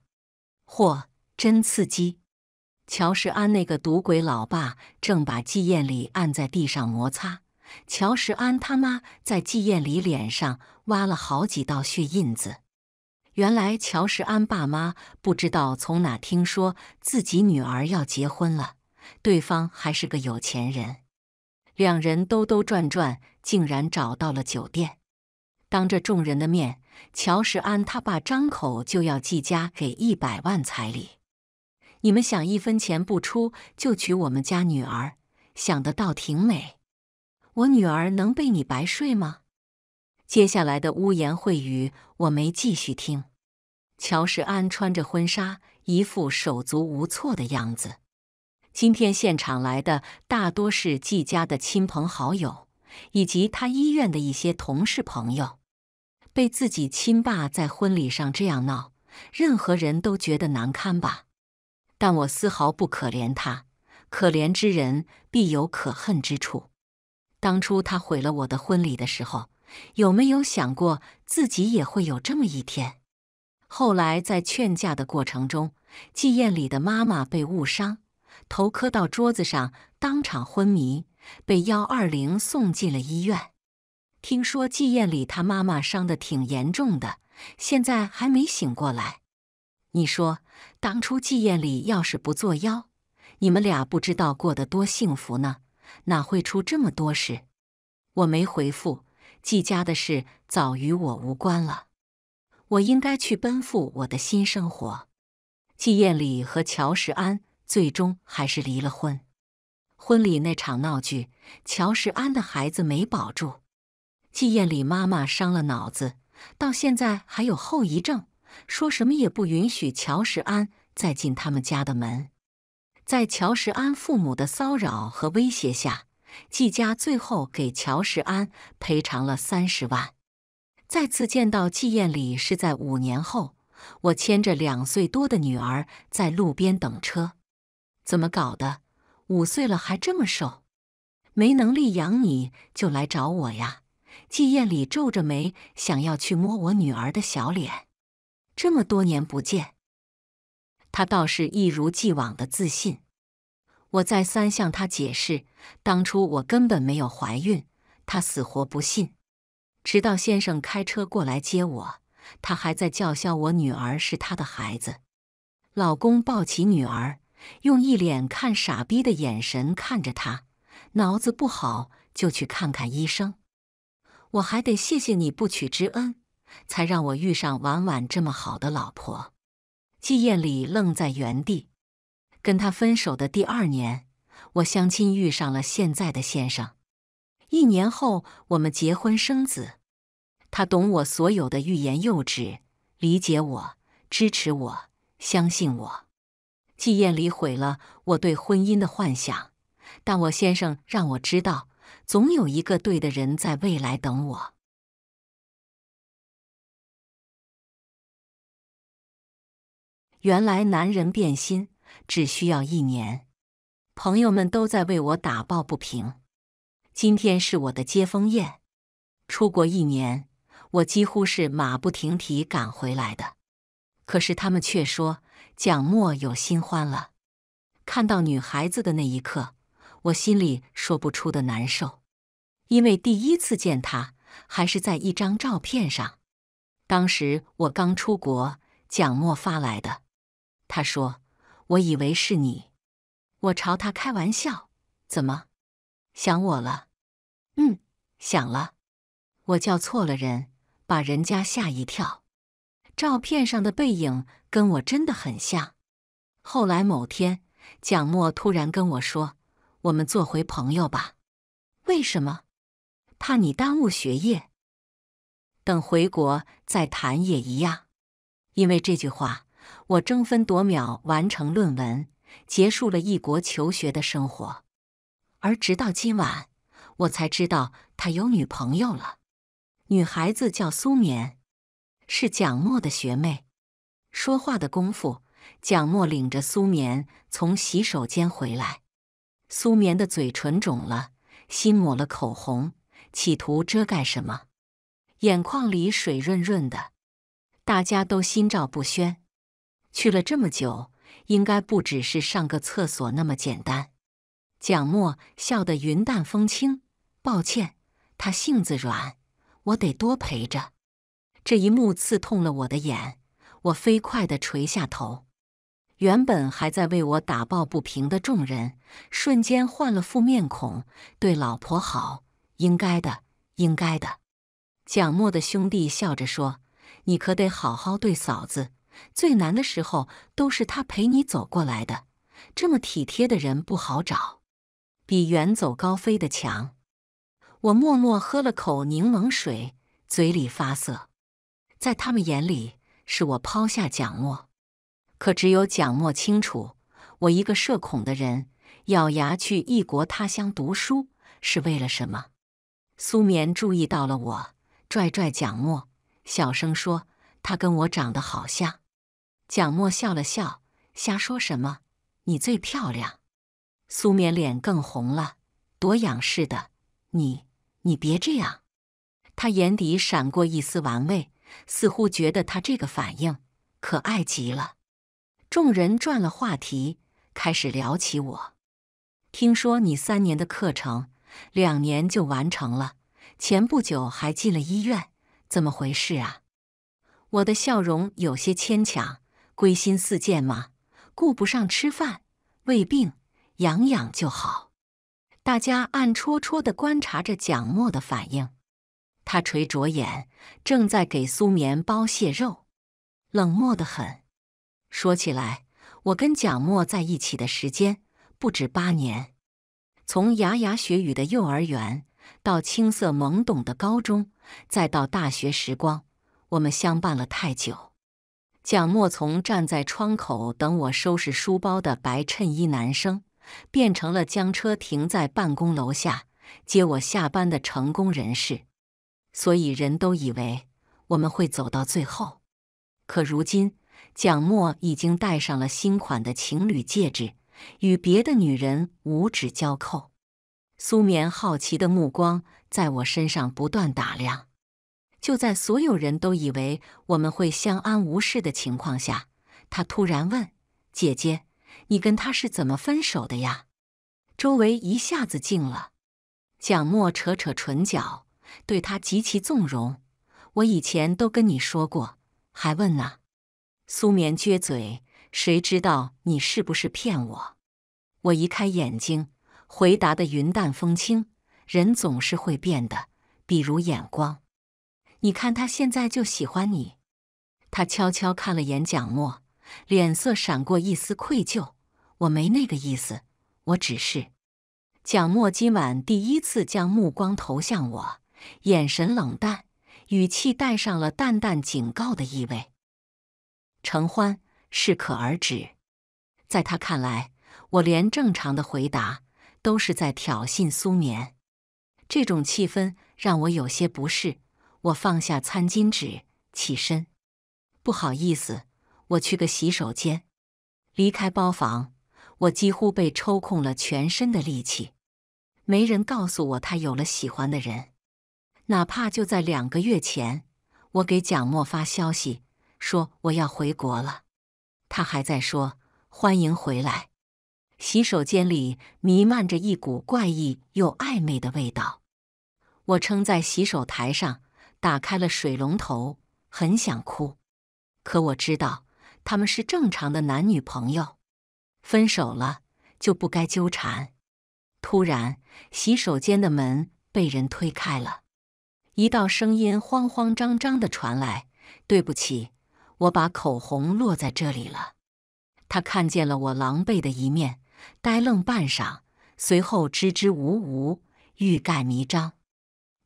嚯！真刺激！乔石安那个赌鬼老爸正把季艳礼按在地上摩擦，乔石安他妈在季艳礼脸上挖了好几道血印子。原来乔石安爸妈不知道从哪听说自己女儿要结婚了，对方还是个有钱人，两人兜兜转转竟然找到了酒店。当着众人的面，乔石安他爸张口就要季家给一百万彩礼。你们想一分钱不出就娶我们家女儿，想的倒挺美。我女儿能被你白睡吗？接下来的污言秽语我没继续听。乔世安穿着婚纱，一副手足无措的样子。今天现场来的大多是季家的亲朋好友，以及他医院的一些同事朋友。被自己亲爸在婚礼上这样闹，任何人都觉得难堪吧？但我丝毫不可怜他，可怜之人必有可恨之处。当初他毁了我的婚礼的时候，有没有想过自己也会有这么一天？后来在劝架的过程中，季宴里的妈妈被误伤，头磕到桌子上，当场昏迷，被幺二零送进了医院。听说季宴里他妈妈伤的挺严重的，现在还没醒过来。你说，当初季宴礼要是不作妖，你们俩不知道过得多幸福呢，哪会出这么多事？我没回复季家的事，早与我无关了。我应该去奔赴我的新生活。季宴礼和乔石安最终还是离了婚。婚礼那场闹剧，乔石安的孩子没保住，季宴礼妈妈伤了脑子，到现在还有后遗症。说什么也不允许乔石安再进他们家的门。在乔石安父母的骚扰和威胁下，季家最后给乔石安赔偿了三十万。再次见到季艳里是在五年后，我牵着两岁多的女儿在路边等车。怎么搞的？五岁了还这么瘦？没能力养你就来找我呀？季艳里皱着眉，想要去摸我女儿的小脸。这么多年不见，他倒是一如既往的自信。我再三向他解释，当初我根本没有怀孕，他死活不信。直到先生开车过来接我，他还在叫嚣我女儿是他的孩子。老公抱起女儿，用一脸看傻逼的眼神看着他，脑子不好就去看看医生。我还得谢谢你不娶之恩。才让我遇上婉婉这么好的老婆。季艳丽愣在原地。跟他分手的第二年，我相亲遇上了现在的先生。一年后，我们结婚生子。他懂我所有的欲言又止，理解我，支持我，相信我。季艳丽毁了我对婚姻的幻想，但我先生让我知道，总有一个对的人在未来等我。原来男人变心只需要一年，朋友们都在为我打抱不平。今天是我的接风宴，出国一年，我几乎是马不停蹄赶回来的。可是他们却说蒋默有新欢了。看到女孩子的那一刻，我心里说不出的难受，因为第一次见她还是在一张照片上，当时我刚出国，蒋默发来的。他说：“我以为是你。”我朝他开玩笑：“怎么想我了？”“嗯，想了。”我叫错了人，把人家吓一跳。照片上的背影跟我真的很像。后来某天，蒋墨突然跟我说：“我们做回朋友吧。”为什么？怕你耽误学业。等回国再谈也一样。因为这句话。我争分夺秒完成论文，结束了异国求学的生活。而直到今晚，我才知道他有女朋友了。女孩子叫苏棉，是蒋默的学妹。说话的功夫，蒋默领着苏棉从洗手间回来。苏棉的嘴唇肿了，新抹了口红，企图遮盖什么，眼眶里水润润的。大家都心照不宣。去了这么久，应该不只是上个厕所那么简单。蒋墨笑得云淡风轻，抱歉，他性子软，我得多陪着。这一幕刺痛了我的眼，我飞快地垂下头。原本还在为我打抱不平的众人，瞬间换了副面孔，对老婆好，应该的，应该的。蒋墨的兄弟笑着说：“你可得好好对嫂子。”最难的时候都是他陪你走过来的，这么体贴的人不好找，比远走高飞的强。我默默喝了口柠檬水，嘴里发涩，在他们眼里是我抛下蒋墨，可只有蒋墨清楚，我一个社恐的人，咬牙去异国他乡读书是为了什么。苏眠注意到了我，拽拽蒋墨，小声说：“他跟我长得好像。”蒋墨笑了笑，瞎说什么？你最漂亮。苏棉脸更红了，多仰似的。你，你别这样。他眼底闪过一丝玩味，似乎觉得他这个反应可爱极了。众人转了话题，开始聊起我。听说你三年的课程两年就完成了，前不久还进了医院，怎么回事啊？我的笑容有些牵强。归心似箭嘛，顾不上吃饭，胃病养养就好。大家暗戳戳地观察着蒋墨的反应。他垂着眼，正在给苏眠剥蟹肉，冷漠得很。说起来，我跟蒋墨在一起的时间不止八年，从牙牙学语的幼儿园，到青涩懵懂的高中，再到大学时光，我们相伴了太久。蒋默从站在窗口等我收拾书包的白衬衣男生，变成了将车停在办公楼下接我下班的成功人士，所以人都以为我们会走到最后。可如今，蒋墨已经戴上了新款的情侣戒指，与别的女人五指交扣。苏眠好奇的目光在我身上不断打量。就在所有人都以为我们会相安无事的情况下，他突然问：“姐姐，你跟他是怎么分手的呀？”周围一下子静了。蒋墨扯扯唇角，对他极其纵容：“我以前都跟你说过，还问呢。”苏眠撅嘴：“谁知道你是不是骗我？”我移开眼睛，回答的云淡风轻：“人总是会变的，比如眼光。”你看，他现在就喜欢你。他悄悄看了眼蒋墨，脸色闪过一丝愧疚。我没那个意思，我只是……蒋墨今晚第一次将目光投向我，眼神冷淡，语气带上了淡淡警告的意味。承欢，适可而止。在他看来，我连正常的回答都是在挑衅苏眠。这种气氛让我有些不适。我放下餐巾纸，起身。不好意思，我去个洗手间。离开包房，我几乎被抽空了全身的力气。没人告诉我他有了喜欢的人，哪怕就在两个月前，我给蒋墨发消息说我要回国了，他还在说欢迎回来。洗手间里弥漫着一股怪异又暧昧的味道。我撑在洗手台上。打开了水龙头，很想哭，可我知道他们是正常的男女朋友，分手了就不该纠缠。突然，洗手间的门被人推开了，一道声音慌慌张张的传来：“对不起，我把口红落在这里了。”他看见了我狼狈的一面，呆愣半晌，随后支支吾吾，欲盖弥彰。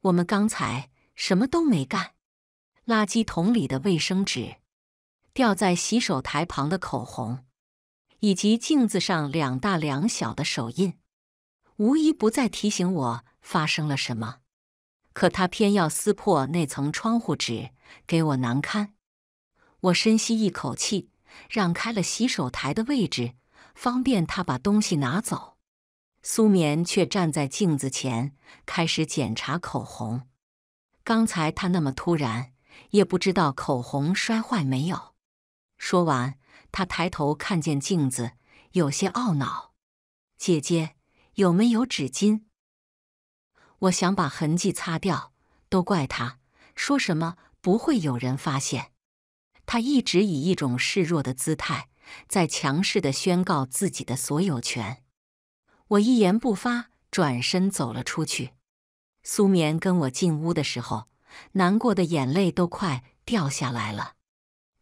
我们刚才。什么都没干，垃圾桶里的卫生纸，掉在洗手台旁的口红，以及镜子上两大两小的手印，无一不再提醒我发生了什么。可他偏要撕破那层窗户纸，给我难堪。我深吸一口气，让开了洗手台的位置，方便他把东西拿走。苏棉却站在镜子前，开始检查口红。刚才他那么突然，也不知道口红摔坏没有。说完，他抬头看见镜子，有些懊恼：“姐姐，有没有纸巾？我想把痕迹擦掉。都怪他，说什么不会有人发现。他一直以一种示弱的姿态，在强势的宣告自己的所有权。”我一言不发，转身走了出去。苏眠跟我进屋的时候，难过的眼泪都快掉下来了。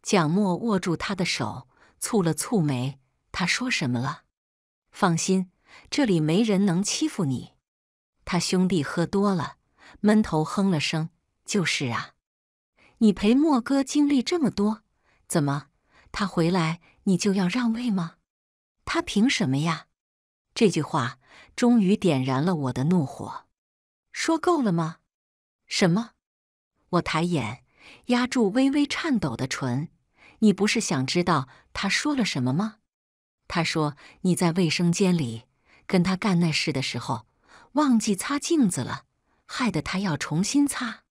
蒋墨握住他的手，蹙了蹙眉：“他说什么了？”“放心，这里没人能欺负你。”他兄弟喝多了，闷头哼了声：“就是啊。”“你陪莫哥经历这么多，怎么他回来你就要让位吗？他凭什么呀？”这句话终于点燃了我的怒火。说够了吗？什么？我抬眼，压住微微颤抖的唇。你不是想知道他说了什么吗？他说你在卫生间里跟他干那事的时候，忘记擦镜子了，害得他要重新擦。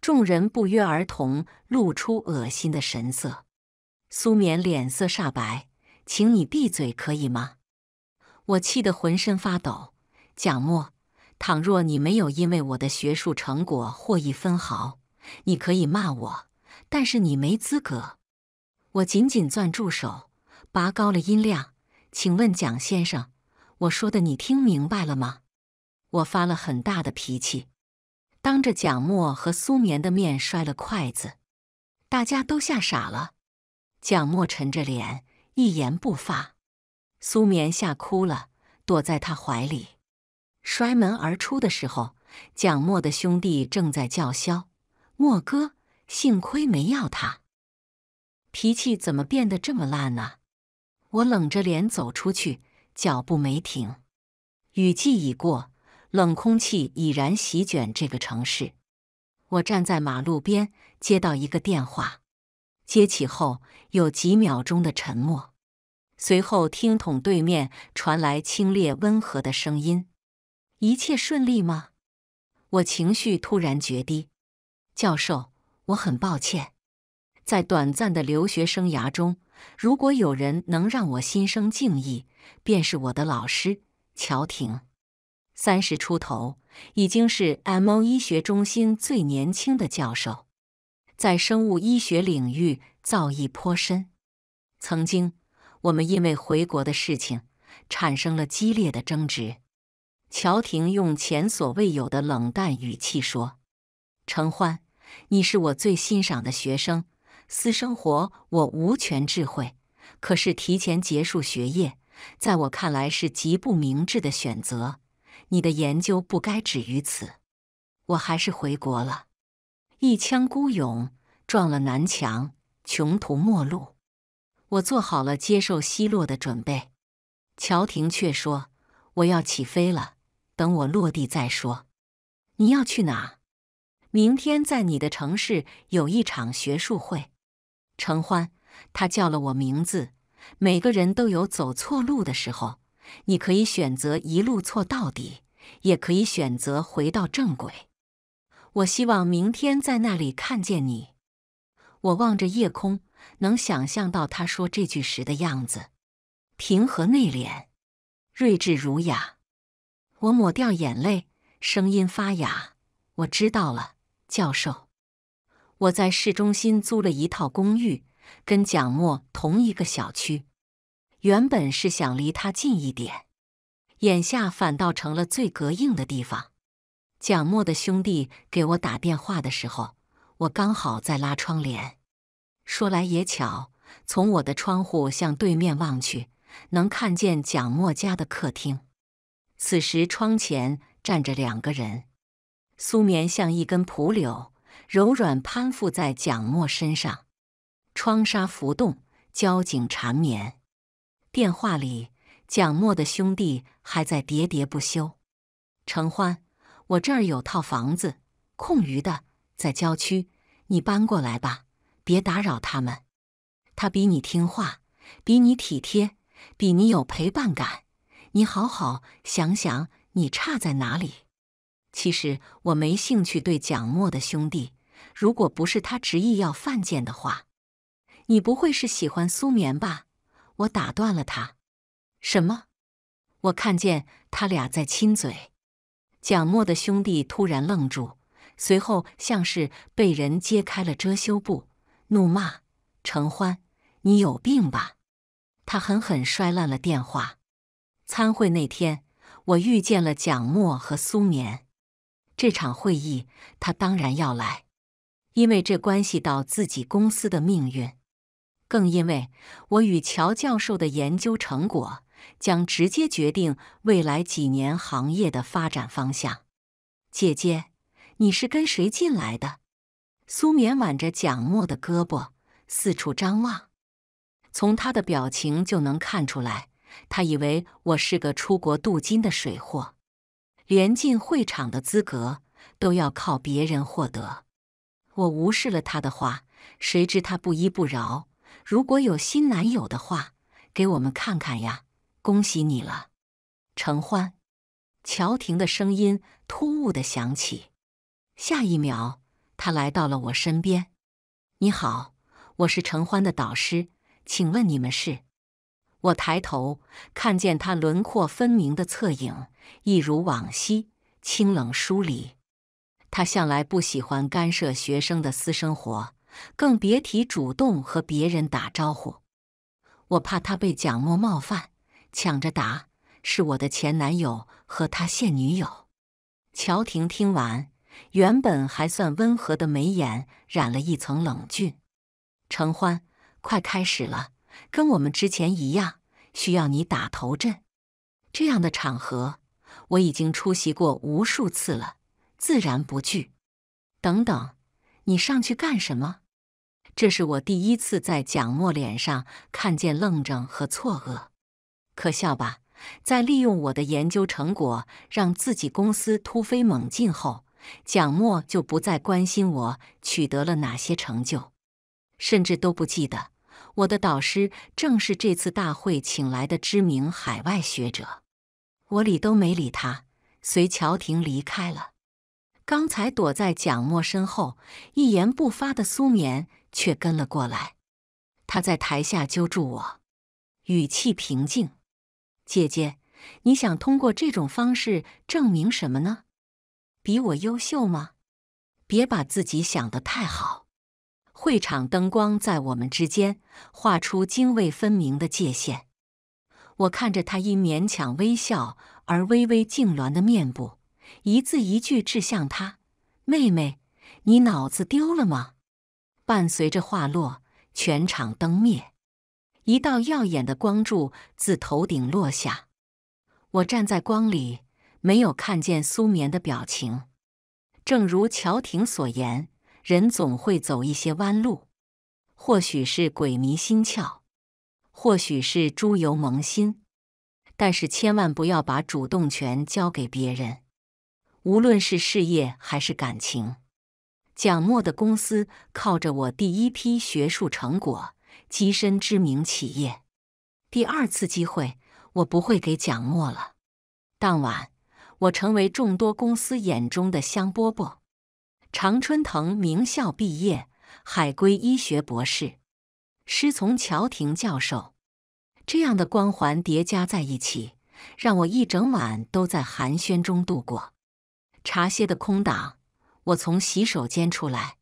众人不约而同露出恶心的神色。苏眠脸色煞白，请你闭嘴可以吗？我气得浑身发抖。蒋墨。倘若你没有因为我的学术成果获一分毫，你可以骂我，但是你没资格。我紧紧攥住手，拔高了音量：“请问蒋先生，我说的你听明白了吗？”我发了很大的脾气，当着蒋墨和苏眠的面摔了筷子，大家都吓傻了。蒋墨沉着脸，一言不发。苏眠吓哭了，躲在他怀里。摔门而出的时候，蒋默的兄弟正在叫嚣：“默哥，幸亏没要他，脾气怎么变得这么烂啊！”我冷着脸走出去，脚步没停。雨季已过，冷空气已然席卷这个城市。我站在马路边，接到一个电话，接起后有几秒钟的沉默，随后听筒对面传来清冽温和的声音。一切顺利吗？我情绪突然决堤。教授，我很抱歉。在短暂的留学生涯中，如果有人能让我心生敬意，便是我的老师乔婷。三十出头，已经是 M O 医学中心最年轻的教授，在生物医学领域造诣颇深。曾经，我们因为回国的事情产生了激烈的争执。乔婷用前所未有的冷淡语气说：“承欢，你是我最欣赏的学生，私生活我无权智慧。可是提前结束学业，在我看来是极不明智的选择。你的研究不该止于此。我还是回国了，一腔孤勇撞了南墙，穷途末路。我做好了接受奚落的准备。”乔婷却说：“我要起飞了。”等我落地再说。你要去哪？明天在你的城市有一场学术会。程欢，他叫了我名字。每个人都有走错路的时候。你可以选择一路错到底，也可以选择回到正轨。我希望明天在那里看见你。我望着夜空，能想象到他说这句时的样子：平和内敛，睿智儒雅。我抹掉眼泪，声音发哑。我知道了，教授。我在市中心租了一套公寓，跟蒋墨同一个小区。原本是想离他近一点，眼下反倒成了最隔应的地方。蒋墨的兄弟给我打电话的时候，我刚好在拉窗帘。说来也巧，从我的窗户向对面望去，能看见蒋墨家的客厅。此时，窗前站着两个人。苏棉像一根蒲柳，柔软攀附在蒋墨身上。窗纱浮动，交颈缠绵。电话里，蒋墨的兄弟还在喋喋不休：“承欢，我这儿有套房子，空余的，在郊区，你搬过来吧，别打扰他们。他比你听话，比你体贴，比你有陪伴感。”你好好想想，你差在哪里？其实我没兴趣对蒋墨的兄弟，如果不是他执意要犯贱的话，你不会是喜欢苏眠吧？我打断了他。什么？我看见他俩在亲嘴。蒋墨的兄弟突然愣住，随后像是被人揭开了遮羞布，怒骂：“程欢，你有病吧！”他狠狠摔烂了电话。参会那天，我遇见了蒋默和苏眠。这场会议，他当然要来，因为这关系到自己公司的命运，更因为我与乔教授的研究成果将直接决定未来几年行业的发展方向。姐姐，你是跟谁进来的？苏眠挽着蒋默的胳膊，四处张望，从他的表情就能看出来。他以为我是个出国镀金的水货，连进会场的资格都要靠别人获得。我无视了他的话，谁知他不依不饶。如果有新男友的话，给我们看看呀！恭喜你了，承欢。乔婷的声音突兀的响起，下一秒，他来到了我身边。你好，我是承欢的导师，请问你们是？我抬头看见他轮廓分明的侧影，一如往昔清冷疏离。他向来不喜欢干涉学生的私生活，更别提主动和别人打招呼。我怕他被蒋墨冒犯，抢着答：“是我的前男友和他现女友。”乔婷听完，原本还算温和的眉眼染了一层冷峻。承欢，快开始了。跟我们之前一样，需要你打头阵。这样的场合我已经出席过无数次了，自然不惧。等等，你上去干什么？这是我第一次在蒋墨脸上看见愣怔和错愕，可笑吧？在利用我的研究成果让自己公司突飞猛进后，蒋墨就不再关心我取得了哪些成就，甚至都不记得。我的导师正是这次大会请来的知名海外学者，我理都没理他，随乔婷离开了。刚才躲在蒋默身后一言不发的苏眠却跟了过来，他在台下揪住我，语气平静：“姐姐，你想通过这种方式证明什么呢？比我优秀吗？别把自己想得太好。”会场灯光在我们之间画出泾渭分明的界限。我看着他因勉强微笑而微微痉挛的面部，一字一句掷向他：“妹妹，你脑子丢了吗？”伴随着话落，全场灯灭，一道耀眼的光柱自头顶落下。我站在光里，没有看见苏眠的表情。正如乔婷所言。人总会走一些弯路，或许是鬼迷心窍，或许是猪油蒙心，但是千万不要把主动权交给别人。无论是事业还是感情，蒋墨的公司靠着我第一批学术成果跻身知名企业。第二次机会我不会给蒋墨了。当晚，我成为众多公司眼中的香饽饽。常春藤名校毕业，海归医学博士，师从乔婷教授，这样的光环叠加在一起，让我一整晚都在寒暄中度过。茶歇的空档，我从洗手间出来，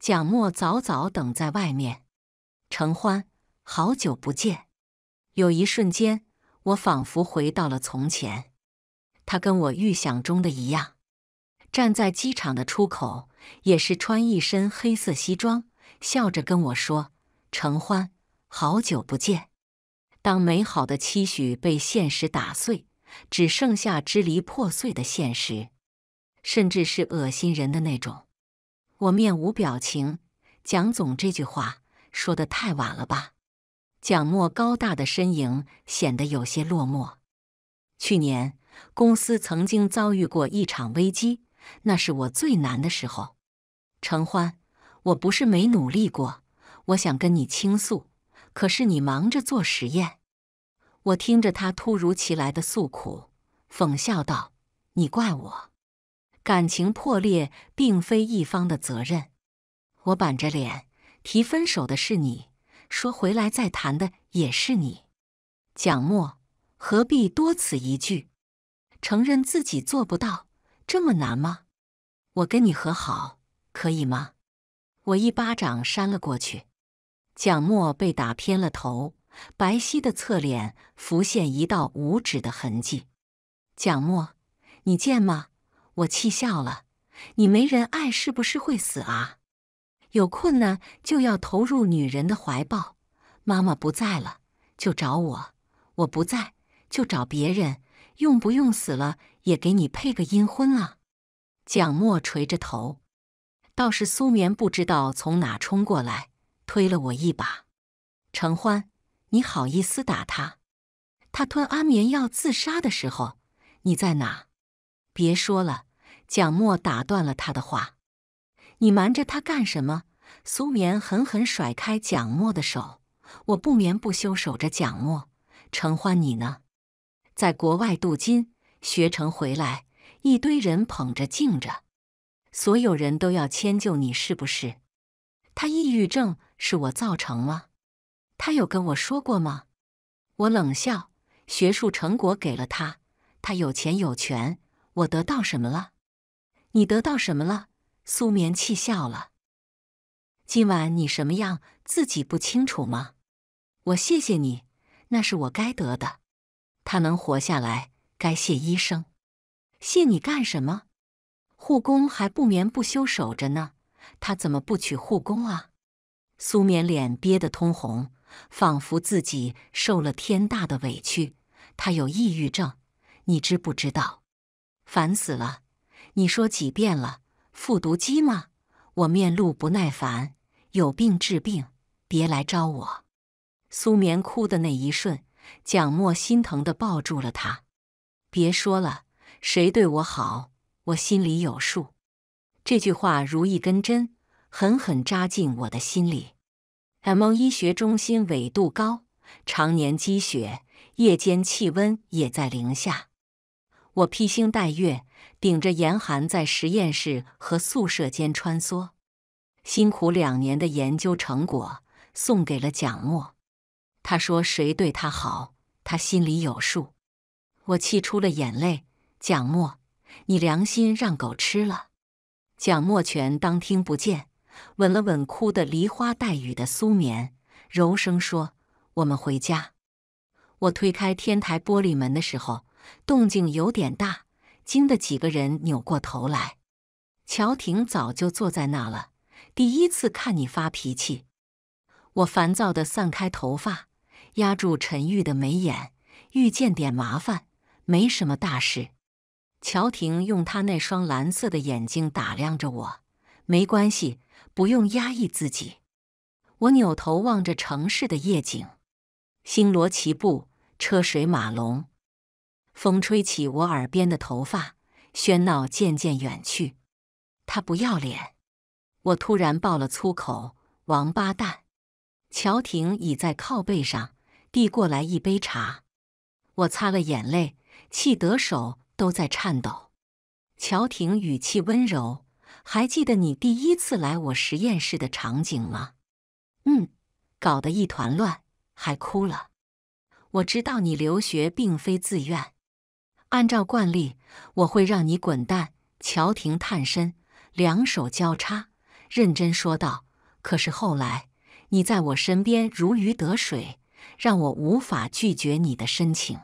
蒋墨早早等在外面。程欢，好久不见。有一瞬间，我仿佛回到了从前，他跟我预想中的一样。站在机场的出口，也是穿一身黑色西装，笑着跟我说：“承欢，好久不见。”当美好的期许被现实打碎，只剩下支离破碎的现实，甚至是恶心人的那种。我面无表情。蒋总这句话说的太晚了吧？蒋墨高大的身影显得有些落寞。去年公司曾经遭遇过一场危机。那是我最难的时候，承欢，我不是没努力过。我想跟你倾诉，可是你忙着做实验。我听着他突如其来的诉苦，讽笑道：“你怪我，感情破裂并非一方的责任。”我板着脸，提分手的是你，说回来再谈的也是你。蒋墨，何必多此一举？承认自己做不到。这么难吗？我跟你和好可以吗？我一巴掌扇了过去，蒋墨被打偏了头，白皙的侧脸浮现一道五指的痕迹。蒋墨，你贱吗？我气笑了，你没人爱是不是会死啊？有困难就要投入女人的怀抱，妈妈不在了就找我，我不在就找别人，用不用死了？也给你配个阴婚啊！蒋墨垂着头，倒是苏眠不知道从哪冲过来，推了我一把。程欢，你好意思打他？他吞安眠药自杀的时候，你在哪？别说了，蒋墨打断了他的话。你瞒着他干什么？苏眠狠狠甩开蒋墨的手。我不眠不休守着蒋墨。程欢，你呢？在国外镀金。学成回来，一堆人捧着敬着，所有人都要迁就你，是不是？他抑郁症是我造成吗？他有跟我说过吗？我冷笑，学术成果给了他，他有钱有权，我得到什么了？你得到什么了？苏眠气笑了。今晚你什么样，自己不清楚吗？我谢谢你，那是我该得的。他能活下来。该谢医生，谢你干什么？护工还不眠不休守着呢，他怎么不娶护工啊？苏眠脸憋得通红，仿佛自己受了天大的委屈。他有抑郁症，你知不知道？烦死了！你说几遍了？复读机吗？我面露不耐烦，有病治病，别来招我。苏眠哭的那一瞬，蒋墨心疼地抱住了他。别说了，谁对我好，我心里有数。这句话如一根针，狠狠扎进我的心里。M 医学中心纬度高，常年积雪，夜间气温也在零下。我披星戴月，顶着严寒，在实验室和宿舍间穿梭，辛苦两年的研究成果送给了蒋默。他说：“谁对他好，他心里有数。”我气出了眼泪，蒋墨，你良心让狗吃了！蒋墨全当听不见，吻了吻哭得梨花带雨的苏眠，柔声说：“我们回家。”我推开天台玻璃门的时候，动静有点大，惊得几个人扭过头来。乔婷早就坐在那了，第一次看你发脾气。我烦躁的散开头发，压住陈玉的眉眼，遇见点麻烦。没什么大事。乔婷用她那双蓝色的眼睛打量着我，没关系，不用压抑自己。我扭头望着城市的夜景，星罗棋布，车水马龙。风吹起我耳边的头发，喧闹渐渐远去。他不要脸！我突然爆了粗口：“王八蛋！”乔婷倚在靠背上，递过来一杯茶。我擦了眼泪。气得手都在颤抖。乔婷语气温柔：“还记得你第一次来我实验室的场景吗？”“嗯，搞得一团乱，还哭了。”“我知道你留学并非自愿。按照惯例，我会让你滚蛋。”乔婷探身，两手交叉，认真说道：“可是后来，你在我身边如鱼得水，让我无法拒绝你的深情。”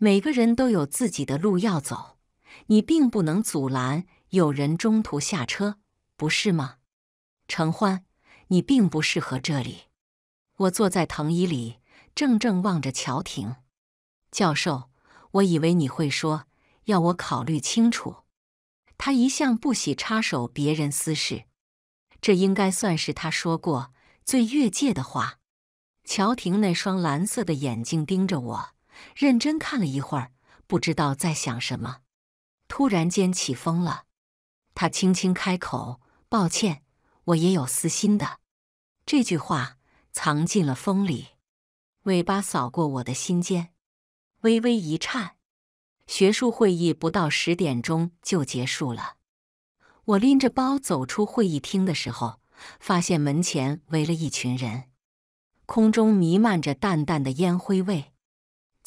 每个人都有自己的路要走，你并不能阻拦有人中途下车，不是吗？承欢，你并不适合这里。我坐在藤椅里，怔怔望着乔婷。教授，我以为你会说要我考虑清楚。他一向不喜插手别人私事，这应该算是他说过最越界的话。乔婷那双蓝色的眼睛盯着我。认真看了一会儿，不知道在想什么。突然间起风了，他轻轻开口：“抱歉，我也有私心的。”这句话藏进了风里，尾巴扫过我的心尖，微微一颤。学术会议不到十点钟就结束了。我拎着包走出会议厅的时候，发现门前围了一群人，空中弥漫着淡淡的烟灰味。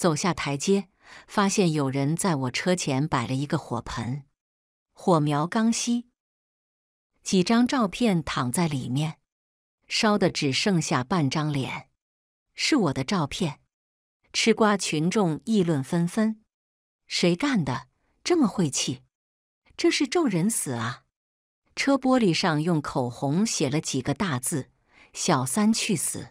走下台阶，发现有人在我车前摆了一个火盆，火苗刚熄，几张照片躺在里面，烧的只剩下半张脸，是我的照片。吃瓜群众议论纷纷：谁干的？这么晦气！这是咒人死啊！车玻璃上用口红写了几个大字：“小三去死！”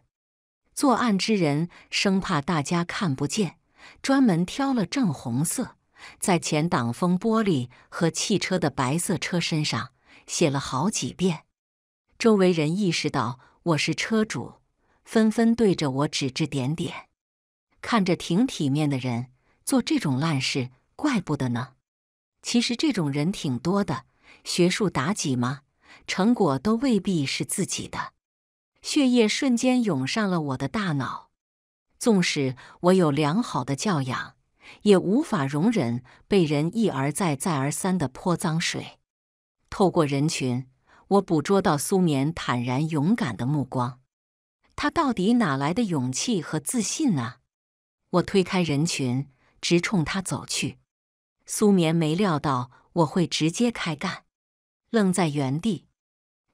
作案之人生怕大家看不见。专门挑了正红色，在前挡风玻璃和汽车的白色车身上写了好几遍。周围人意识到我是车主，纷纷对着我指指点点。看着挺体面的人做这种烂事，怪不得呢。其实这种人挺多的，学术妲己嘛，成果都未必是自己的。血液瞬间涌上了我的大脑。纵使我有良好的教养，也无法容忍被人一而再、再而三的泼脏水。透过人群，我捕捉到苏眠坦然勇敢的目光。他到底哪来的勇气和自信啊？我推开人群，直冲他走去。苏眠没料到我会直接开干，愣在原地。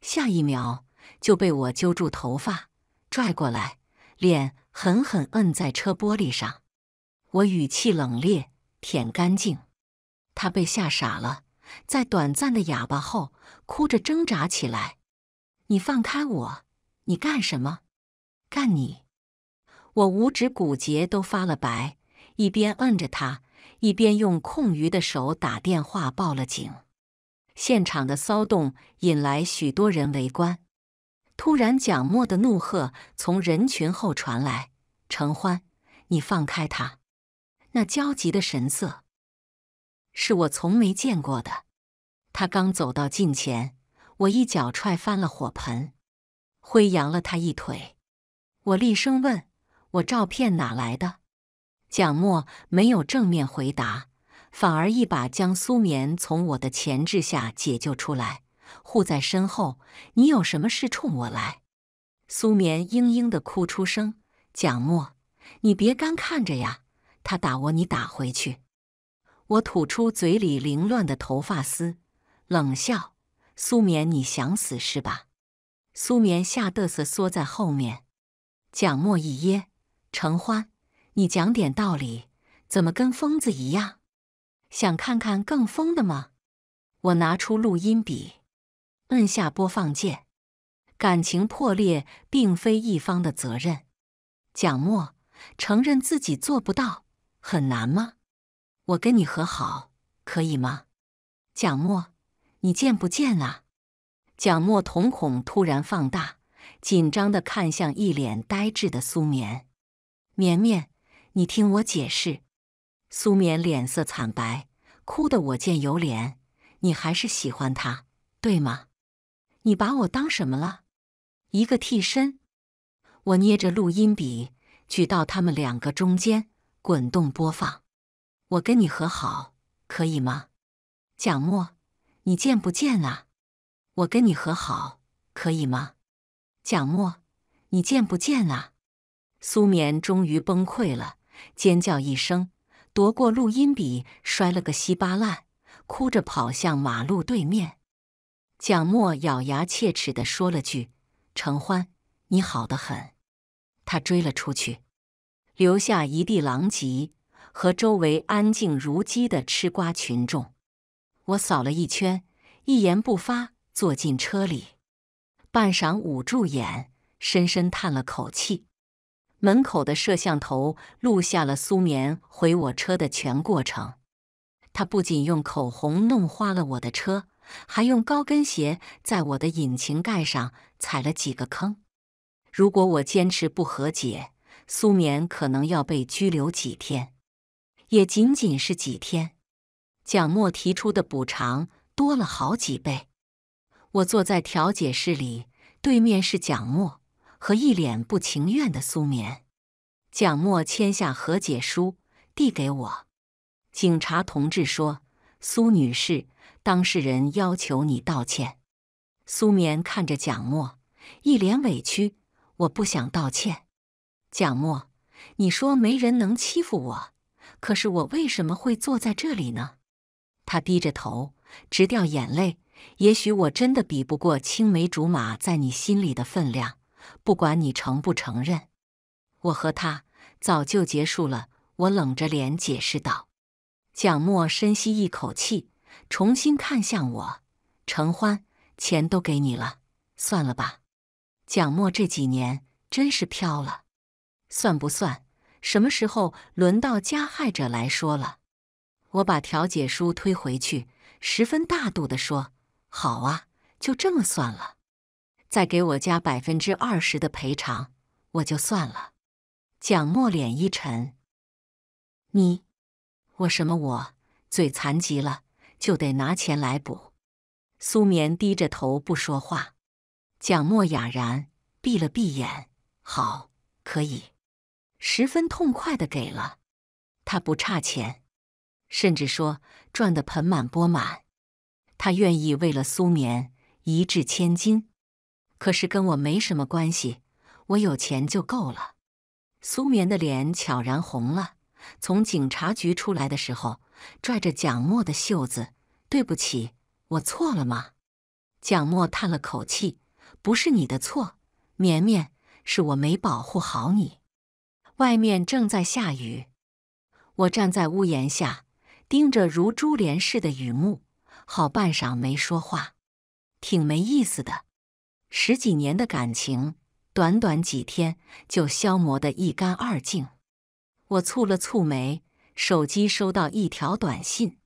下一秒就被我揪住头发拽过来，脸。狠狠摁在车玻璃上，我语气冷冽，舔干净。他被吓傻了，在短暂的哑巴后，哭着挣扎起来：“你放开我！你干什么？干你！”我五指骨节都发了白，一边摁着他，一边用空余的手打电话报了警。现场的骚动引来许多人围观。突然，蒋默的怒喝从人群后传来：“程欢，你放开他！”那焦急的神色，是我从没见过的。他刚走到近前，我一脚踹翻了火盆，挥扬了他一腿。我厉声问：“我照片哪来的？”蒋默没有正面回答，反而一把将苏眠从我的钳制下解救出来。护在身后，你有什么事冲我来？苏眠嘤嘤地哭出声。蒋墨，你别干看着呀！他打我，你打回去。我吐出嘴里凌乱的头发丝，冷笑：“苏眠，你想死是吧？”苏眠吓得瑟缩在后面。蒋墨一噎：“承欢，你讲点道理，怎么跟疯子一样？想看看更疯的吗？”我拿出录音笔。按下播放键，感情破裂并非一方的责任。蒋墨，承认自己做不到很难吗？我跟你和好可以吗？蒋墨，你见不见啊？蒋墨瞳孔突然放大，紧张的看向一脸呆滞的苏眠。绵绵，你听我解释。苏眠脸色惨白，哭得我见犹怜。你还是喜欢他，对吗？你把我当什么了？一个替身？我捏着录音笔，举到他们两个中间，滚动播放。我跟你和好可以吗？蒋墨，你见不见啊？我跟你和好可以吗？蒋墨，你见不见啊？苏眠终于崩溃了，尖叫一声，夺过录音笔，摔了个稀巴烂，哭着跑向马路对面。蒋墨咬牙切齿地说了句：“承欢，你好得很。”他追了出去，留下一地狼藉和周围安静如鸡的吃瓜群众。我扫了一圈，一言不发，坐进车里。半晌，捂住眼，深深叹了口气。门口的摄像头录下了苏眠回我车的全过程。他不仅用口红弄花了我的车。还用高跟鞋在我的引擎盖上踩了几个坑。如果我坚持不和解，苏棉可能要被拘留几天，也仅仅是几天。蒋默提出的补偿多了好几倍。我坐在调解室里，对面是蒋默和一脸不情愿的苏棉。蒋默签下和解书，递给我。警察同志说：“苏女士。”当事人要求你道歉。苏眠看着蒋墨，一脸委屈：“我不想道歉。”蒋墨，你说没人能欺负我，可是我为什么会坐在这里呢？他低着头，直掉眼泪。也许我真的比不过青梅竹马在你心里的分量，不管你承不承认，我和他早就结束了。”我冷着脸解释道。蒋墨深吸一口气。重新看向我，承欢，钱都给你了，算了吧。蒋墨这几年真是飘了，算不算？什么时候轮到加害者来说了？我把调解书推回去，十分大度的说：“好啊，就这么算了，再给我加百分之二十的赔偿，我就算了。”蒋墨脸一沉：“你，我什么我？嘴残疾了？”就得拿钱来补。苏棉低着头不说话。蒋墨哑然，闭了闭眼。好，可以，十分痛快的给了。他不差钱，甚至说赚得盆满钵满。他愿意为了苏棉一掷千金。可是跟我没什么关系，我有钱就够了。苏棉的脸悄然红了。从警察局出来的时候，拽着蒋墨的袖子。对不起，我错了吗？蒋墨叹了口气：“不是你的错，绵绵，是我没保护好你。”外面正在下雨，我站在屋檐下，盯着如珠帘似的雨幕，好半晌没说话，挺没意思的。十几年的感情，短短几天就消磨得一干二净。我蹙了蹙眉，手机收到一条短信。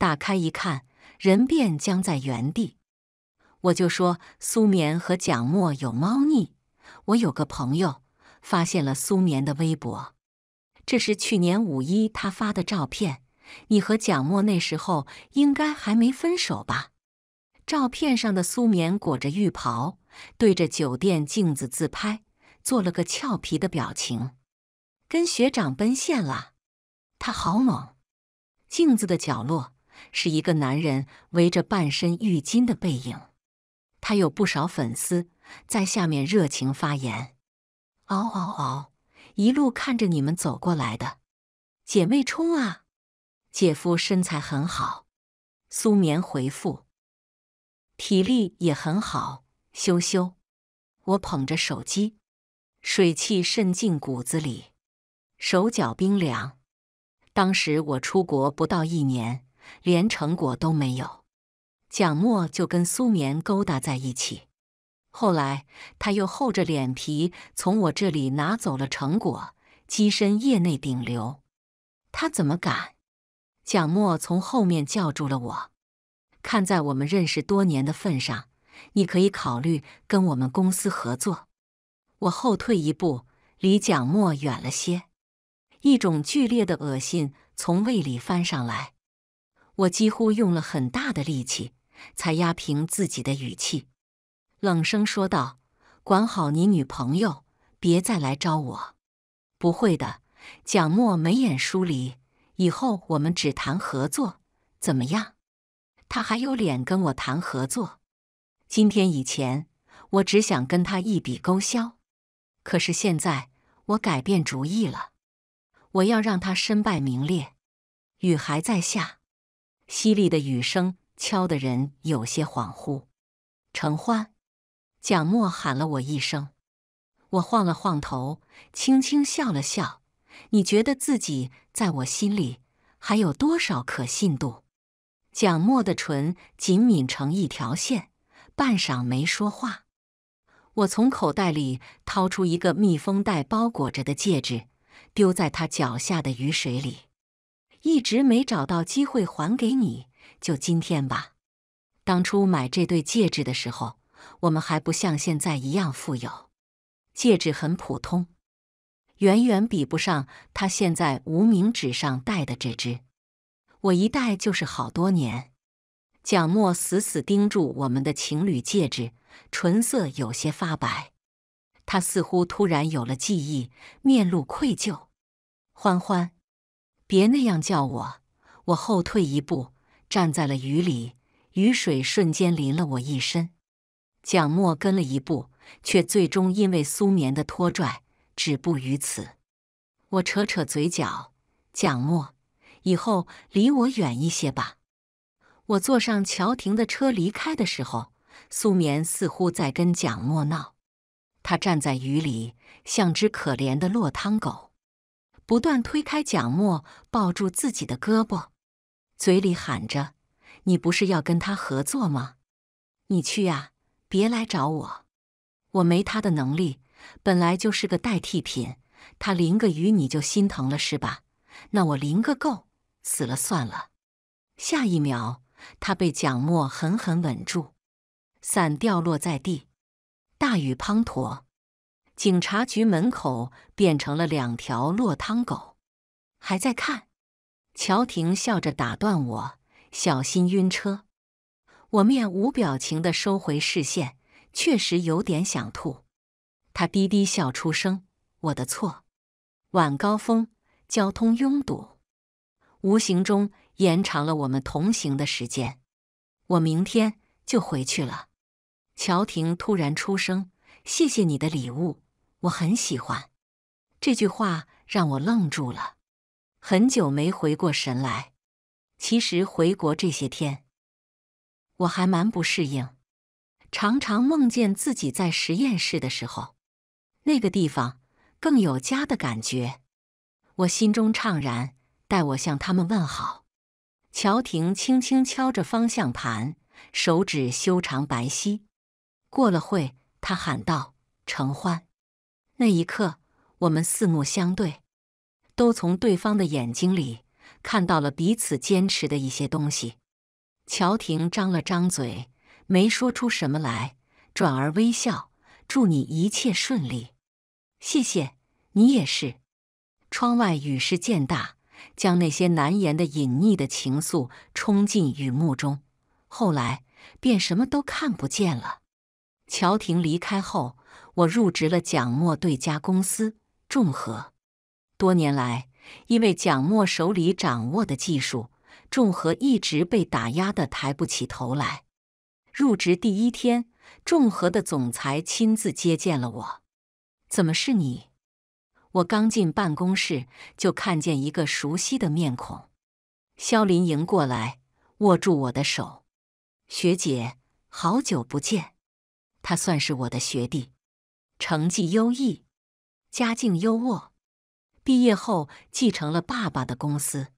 打开一看，人便僵在原地。我就说苏棉和蒋墨有猫腻。我有个朋友发现了苏棉的微博，这是去年五一他发的照片。你和蒋墨那时候应该还没分手吧？照片上的苏棉裹着浴袍，对着酒店镜子自拍，做了个俏皮的表情，跟学长奔现了。他好猛！镜子的角落。是一个男人围着半身浴巾的背影，他有不少粉丝在下面热情发言：“嗷嗷嗷，一路看着你们走过来的，姐妹冲啊！”姐夫身材很好，苏眠回复：“体力也很好，羞羞。”我捧着手机，水汽渗进骨子里，手脚冰凉。当时我出国不到一年。连成果都没有，蒋墨就跟苏棉勾搭在一起。后来他又厚着脸皮从我这里拿走了成果，跻身业内顶流。他怎么敢？蒋墨从后面叫住了我：“看在我们认识多年的份上，你可以考虑跟我们公司合作。”我后退一步，离蒋墨远了些。一种剧烈的恶心从胃里翻上来。我几乎用了很大的力气，才压平自己的语气，冷声说道：“管好你女朋友，别再来招我。”不会的，蒋默眉眼疏离，以后我们只谈合作，怎么样？他还有脸跟我谈合作？今天以前，我只想跟他一笔勾销，可是现在我改变主意了，我要让他身败名裂。雨还在下。淅沥的雨声敲得人有些恍惚。程欢，蒋墨喊了我一声，我晃了晃头，轻轻笑了笑。你觉得自己在我心里还有多少可信度？蒋墨的唇紧抿成一条线，半晌没说话。我从口袋里掏出一个密封袋包裹着的戒指，丢在他脚下的雨水里。一直没找到机会还给你，就今天吧。当初买这对戒指的时候，我们还不像现在一样富有。戒指很普通，远远比不上他现在无名指上戴的这只。我一戴就是好多年。蒋默死死盯住我们的情侣戒指，唇色有些发白。他似乎突然有了记忆，面露愧疚。欢欢。别那样叫我！我后退一步，站在了雨里，雨水瞬间淋了我一身。蒋墨跟了一步，却最终因为苏眠的拖拽止步于此。我扯扯嘴角，蒋墨，以后离我远一些吧。我坐上乔婷的车离开的时候，苏眠似乎在跟蒋墨闹，他站在雨里，像只可怜的落汤狗。不断推开蒋墨，抱住自己的胳膊，嘴里喊着：“你不是要跟他合作吗？你去呀，别来找我！我没他的能力，本来就是个代替品。他淋个雨你就心疼了是吧？那我淋个够，死了算了。”下一秒，他被蒋墨狠狠吻住，伞掉落在地，大雨滂沱。警察局门口变成了两条落汤狗，还在看。乔婷笑着打断我：“小心晕车。”我面无表情的收回视线，确实有点想吐。他低低笑出声：“我的错。晚高峰，交通拥堵，无形中延长了我们同行的时间。我明天就回去了。”乔婷突然出声：“谢谢你的礼物。”我很喜欢这句话，让我愣住了，很久没回过神来。其实回国这些天，我还蛮不适应，常常梦见自己在实验室的时候，那个地方更有家的感觉。我心中怅然，代我向他们问好。乔婷轻轻敲着方向盘，手指修长白皙。过了会，她喊道：“承欢。”那一刻，我们四目相对，都从对方的眼睛里看到了彼此坚持的一些东西。乔婷张了张嘴，没说出什么来，转而微笑，祝你一切顺利。谢谢，你也是。窗外雨势渐大，将那些难言的、隐匿的情愫冲进雨幕中，后来便什么都看不见了。乔婷离开后。我入职了蒋默对家公司众和，多年来因为蒋默手里掌握的技术，众和一直被打压的抬不起头来。入职第一天，众和的总裁亲自接见了我。怎么是你？我刚进办公室就看见一个熟悉的面孔，肖林迎过来，握住我的手：“学姐，好久不见。”他算是我的学弟。成绩优异，家境优渥，毕业后继承了爸爸的公司，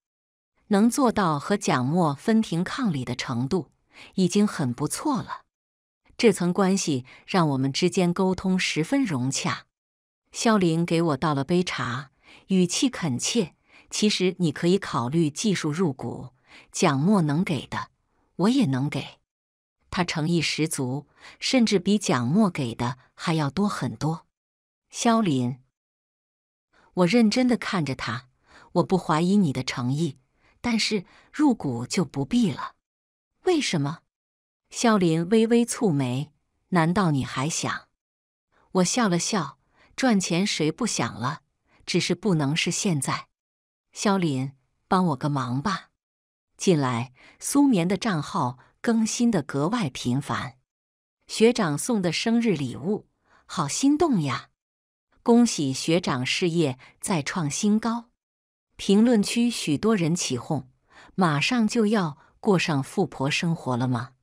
能做到和蒋默分庭抗礼的程度，已经很不错了。这层关系让我们之间沟通十分融洽。肖林给我倒了杯茶，语气恳切：“其实你可以考虑技术入股，蒋默能给的，我也能给。”他诚意十足，甚至比蒋默给的还要多很多。肖林，我认真的看着他，我不怀疑你的诚意，但是入股就不必了。为什么？肖林微微蹙眉，难道你还想？我笑了笑，赚钱谁不想了？只是不能是现在。肖林，帮我个忙吧。进来，苏眠的账号。更新的格外频繁，学长送的生日礼物，好心动呀！恭喜学长事业再创新高！评论区许多人起哄，马上就要过上富婆生活了吗？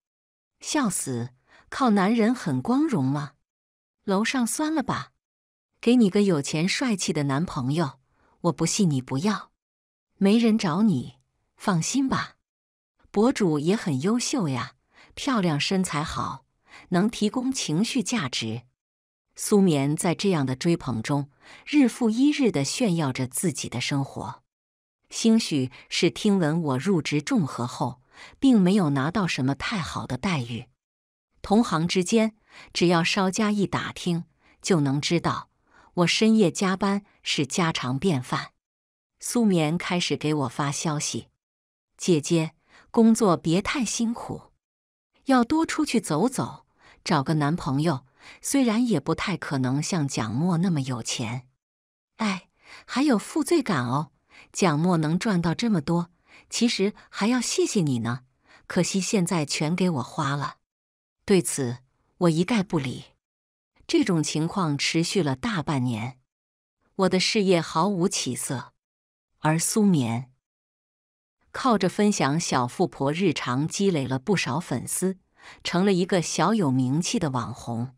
笑死，靠男人很光荣吗？楼上酸了吧？给你个有钱帅气的男朋友，我不信你不要。没人找你，放心吧。博主也很优秀呀，漂亮，身材好，能提供情绪价值。苏眠在这样的追捧中，日复一日的炫耀着自己的生活。兴许是听闻我入职众和后，并没有拿到什么太好的待遇，同行之间只要稍加一打听，就能知道我深夜加班是家常便饭。苏眠开始给我发消息，姐姐。工作别太辛苦，要多出去走走，找个男朋友。虽然也不太可能像蒋默那么有钱，哎，还有负罪感哦。蒋默能赚到这么多，其实还要谢谢你呢。可惜现在全给我花了。对此，我一概不理。这种情况持续了大半年，我的事业毫无起色，而苏眠。靠着分享小富婆日常，积累了不少粉丝，成了一个小有名气的网红。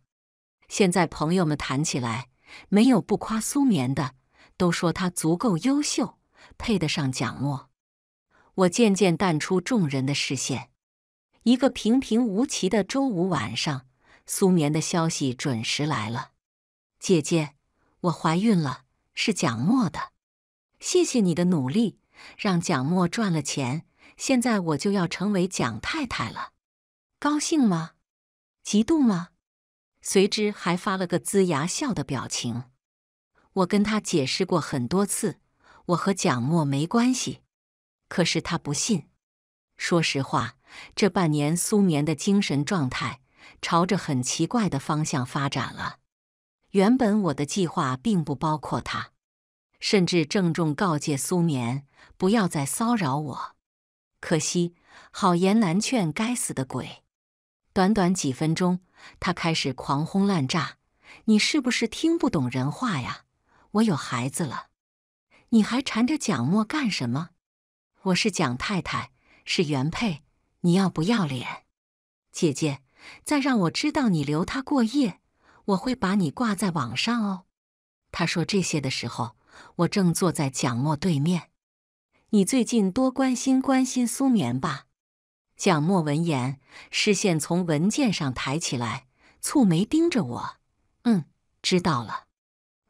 现在朋友们谈起来，没有不夸苏棉的，都说她足够优秀，配得上蒋墨。我渐渐淡出众人的视线。一个平平无奇的周五晚上，苏棉的消息准时来了：“姐姐，我怀孕了，是蒋墨的。谢谢你的努力。”让蒋墨赚了钱，现在我就要成为蒋太太了，高兴吗？嫉妒吗？随之还发了个龇牙笑的表情。我跟他解释过很多次，我和蒋墨没关系，可是他不信。说实话，这半年苏眠的精神状态朝着很奇怪的方向发展了。原本我的计划并不包括他。甚至郑重告诫苏眠不要再骚扰我。可惜好言难劝，该死的鬼！短短几分钟，他开始狂轰滥炸：“你是不是听不懂人话呀？我有孩子了，你还缠着蒋墨干什么？我是蒋太太，是原配，你要不要脸？姐姐，再让我知道你留他过夜，我会把你挂在网上哦。”他说这些的时候。我正坐在蒋墨对面，你最近多关心关心苏眠吧。蒋墨闻言，视线从文件上抬起来，蹙眉盯着我。嗯，知道了。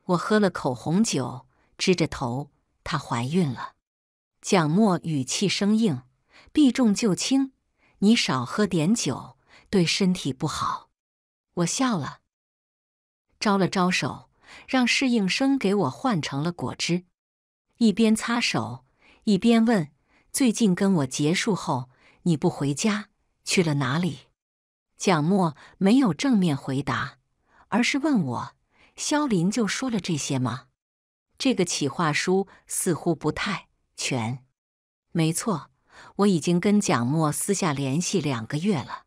我喝了口红酒，支着头。她怀孕了。蒋墨语气生硬，避重就轻。你少喝点酒，对身体不好。我笑了，招了招手。让适应生给我换成了果汁，一边擦手一边问：“最近跟我结束后，你不回家去了哪里？”蒋默没有正面回答，而是问我：“肖林就说了这些吗？”这个企划书似乎不太全。没错，我已经跟蒋默私下联系两个月了。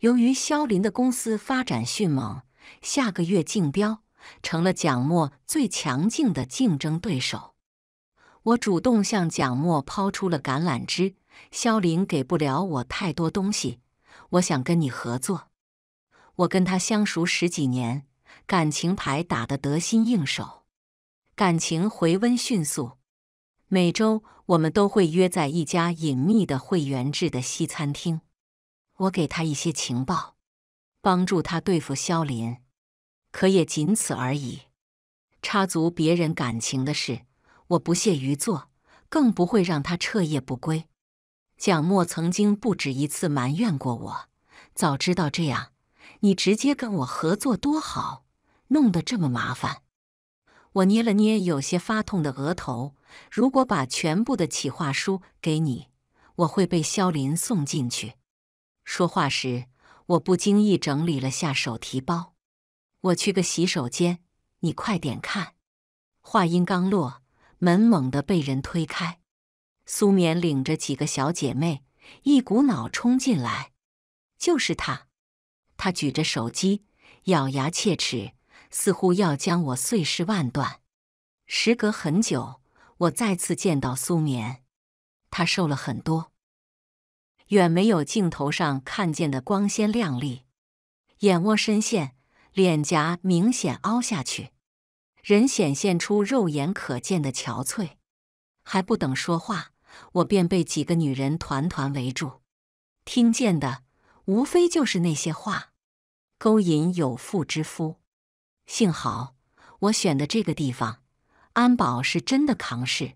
由于肖林的公司发展迅猛，下个月竞标。成了蒋默最强劲的竞争对手。我主动向蒋默抛出了橄榄枝。肖林给不了我太多东西，我想跟你合作。我跟他相熟十几年，感情牌打得得心应手，感情回温迅速。每周我们都会约在一家隐秘的会员制的西餐厅。我给他一些情报，帮助他对付肖林。可也仅此而已。插足别人感情的事，我不屑于做，更不会让他彻夜不归。蒋墨曾经不止一次埋怨过我：“早知道这样，你直接跟我合作多好，弄得这么麻烦。”我捏了捏有些发痛的额头。如果把全部的企划书给你，我会被萧林送进去。说话时，我不经意整理了下手提包。我去个洗手间，你快点看。话音刚落，门猛地被人推开，苏棉领着几个小姐妹一股脑冲进来。就是他，他举着手机，咬牙切齿，似乎要将我碎尸万段。时隔很久，我再次见到苏棉，他瘦了很多，远没有镜头上看见的光鲜亮丽，眼窝深陷。脸颊明显凹下去，人显现出肉眼可见的憔悴。还不等说话，我便被几个女人团团围住。听见的无非就是那些话，勾引有妇之夫。幸好我选的这个地方，安保是真的扛事。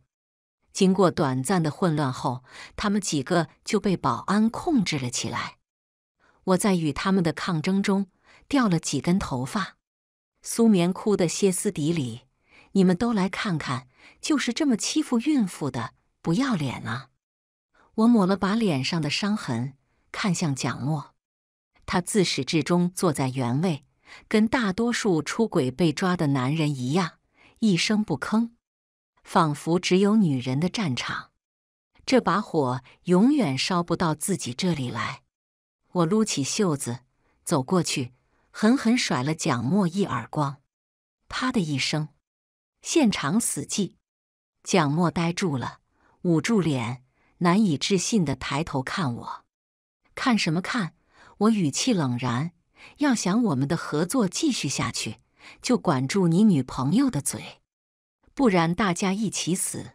经过短暂的混乱后，他们几个就被保安控制了起来。我在与他们的抗争中。掉了几根头发，苏棉哭得歇斯底里。你们都来看看，就是这么欺负孕妇的，不要脸啊！我抹了把脸上的伤痕，看向蒋墨。他自始至终坐在原位，跟大多数出轨被抓的男人一样，一声不吭，仿佛只有女人的战场。这把火永远烧不到自己这里来。我撸起袖子走过去。狠狠甩了蒋墨一耳光，啪的一声，现场死寂。蒋墨呆住了，捂住脸，难以置信的抬头看我。看什么看？我语气冷然：“要想我们的合作继续下去，就管住你女朋友的嘴，不然大家一起死。”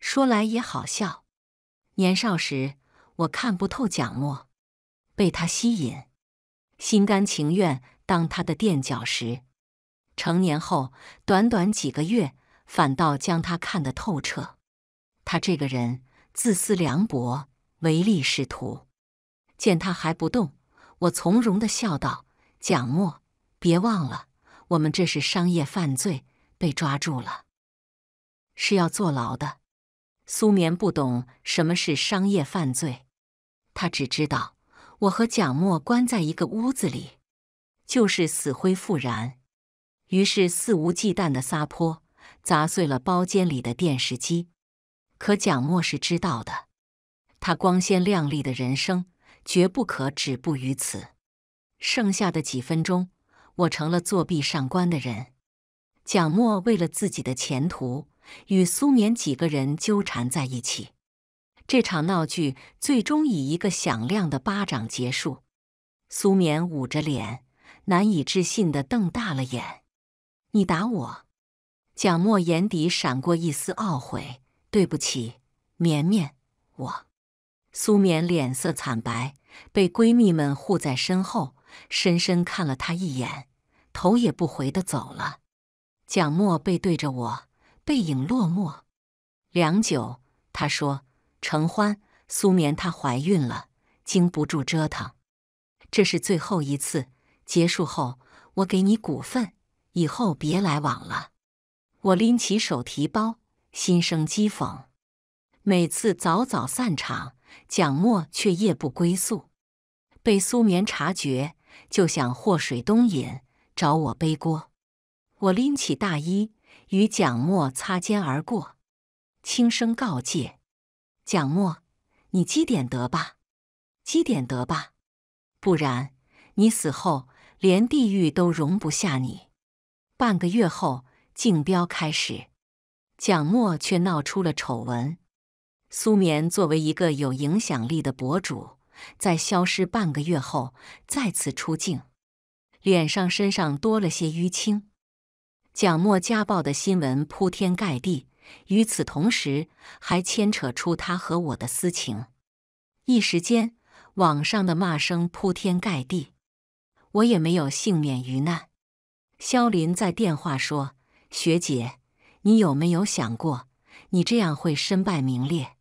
说来也好笑，年少时我看不透蒋墨，被他吸引。心甘情愿当他的垫脚石，成年后短短几个月，反倒将他看得透彻。他这个人自私凉薄，唯利是图。见他还不动，我从容地笑道：“蒋墨，别忘了，我们这是商业犯罪，被抓住了是要坐牢的。”苏眠不懂什么是商业犯罪，他只知道。我和蒋墨关在一个屋子里，就是死灰复燃，于是肆无忌惮的撒泼，砸碎了包间里的电视机。可蒋墨是知道的，他光鲜亮丽的人生绝不可止步于此。剩下的几分钟，我成了作弊上官的人。蒋墨为了自己的前途，与苏眠几个人纠缠在一起。这场闹剧最终以一个响亮的巴掌结束。苏棉捂着脸，难以置信地瞪大了眼：“你打我！”蒋墨眼底闪过一丝懊悔：“对不起，绵绵，我……”苏棉脸色惨白，被闺蜜们护在身后，深深看了他一眼，头也不回地走了。蒋墨背对着我，背影落寞。良久，他说。承欢，苏眠她怀孕了，经不住折腾。这是最后一次，结束后我给你股份，以后别来往了。我拎起手提包，心生讥讽。每次早早散场，蒋墨却夜不归宿，被苏眠察觉，就想祸水东引，找我背锅。我拎起大衣，与蒋墨擦肩而过，轻声告诫。蒋墨，你积点德吧，积点德吧，不然你死后连地狱都容不下你。半个月后，竞标开始，蒋墨却闹出了丑闻。苏眠作为一个有影响力的博主，在消失半个月后再次出镜，脸上、身上多了些淤青。蒋墨家暴的新闻铺天盖地。与此同时，还牵扯出他和我的私情。一时间，网上的骂声铺天盖地，我也没有幸免于难。肖林在电话说：“学姐，你有没有想过，你这样会身败名裂？”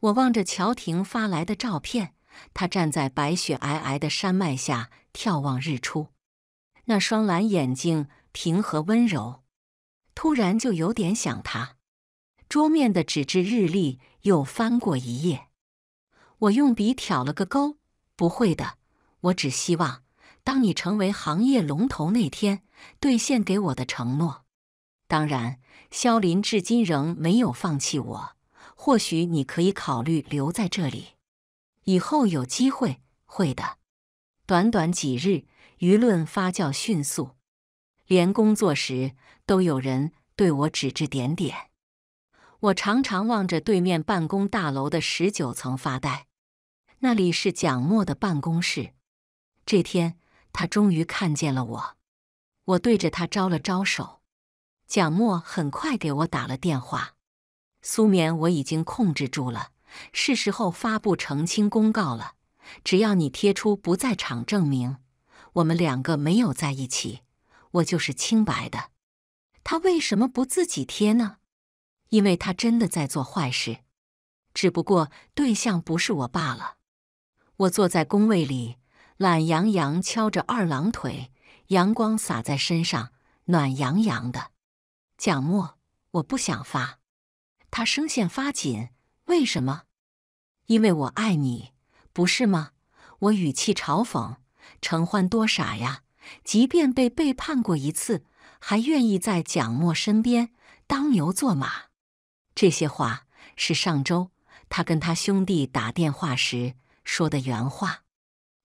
我望着乔婷发来的照片，她站在白雪皑皑的山脉下眺望日出，那双蓝眼睛平和温柔。突然就有点想他。桌面的纸质日历又翻过一页，我用笔挑了个勾。不会的，我只希望，当你成为行业龙头那天，兑现给我的承诺。当然，肖林至今仍没有放弃我。或许你可以考虑留在这里，以后有机会会的。短短几日，舆论发酵迅速，连工作时。都有人对我指指点点，我常常望着对面办公大楼的十九层发呆，那里是蒋默的办公室。这天，他终于看见了我。我对着他招了招手，蒋默很快给我打了电话。苏眠，我已经控制住了，是时候发布澄清公告了。只要你贴出不在场证明，我们两个没有在一起，我就是清白的。他为什么不自己贴呢？因为他真的在做坏事，只不过对象不是我罢了。我坐在工位里，懒洋洋敲着二郎腿，阳光洒在身上，暖洋洋的。蒋墨，我不想发。他声线发紧，为什么？因为我爱你，不是吗？我语气嘲讽。程欢多傻呀，即便被背叛过一次。还愿意在蒋默身边当牛做马，这些话是上周他跟他兄弟打电话时说的原话，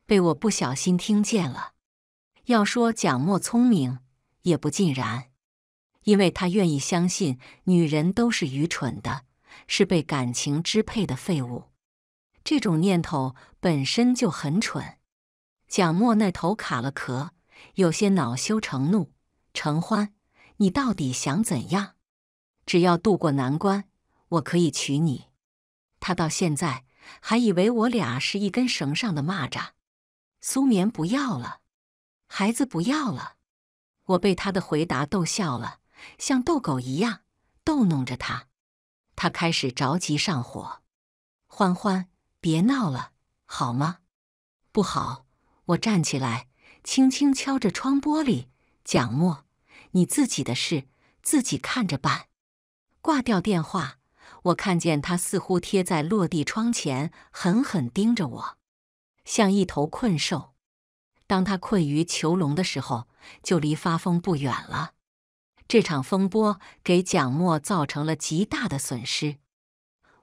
被我不小心听见了。要说蒋默聪明，也不尽然，因为他愿意相信女人都是愚蠢的，是被感情支配的废物。这种念头本身就很蠢。蒋默那头卡了壳，有些恼羞成怒。陈欢，你到底想怎样？只要渡过难关，我可以娶你。他到现在还以为我俩是一根绳上的蚂蚱。苏棉不要了，孩子不要了。我被他的回答逗笑了，像逗狗一样逗弄着他。他开始着急上火。欢欢，别闹了，好吗？不好，我站起来，轻轻敲着窗玻璃，蒋墨。你自己的事自己看着办。挂掉电话，我看见他似乎贴在落地窗前，狠狠盯着我，像一头困兽。当他困于囚笼的时候，就离发疯不远了。这场风波给蒋墨造成了极大的损失。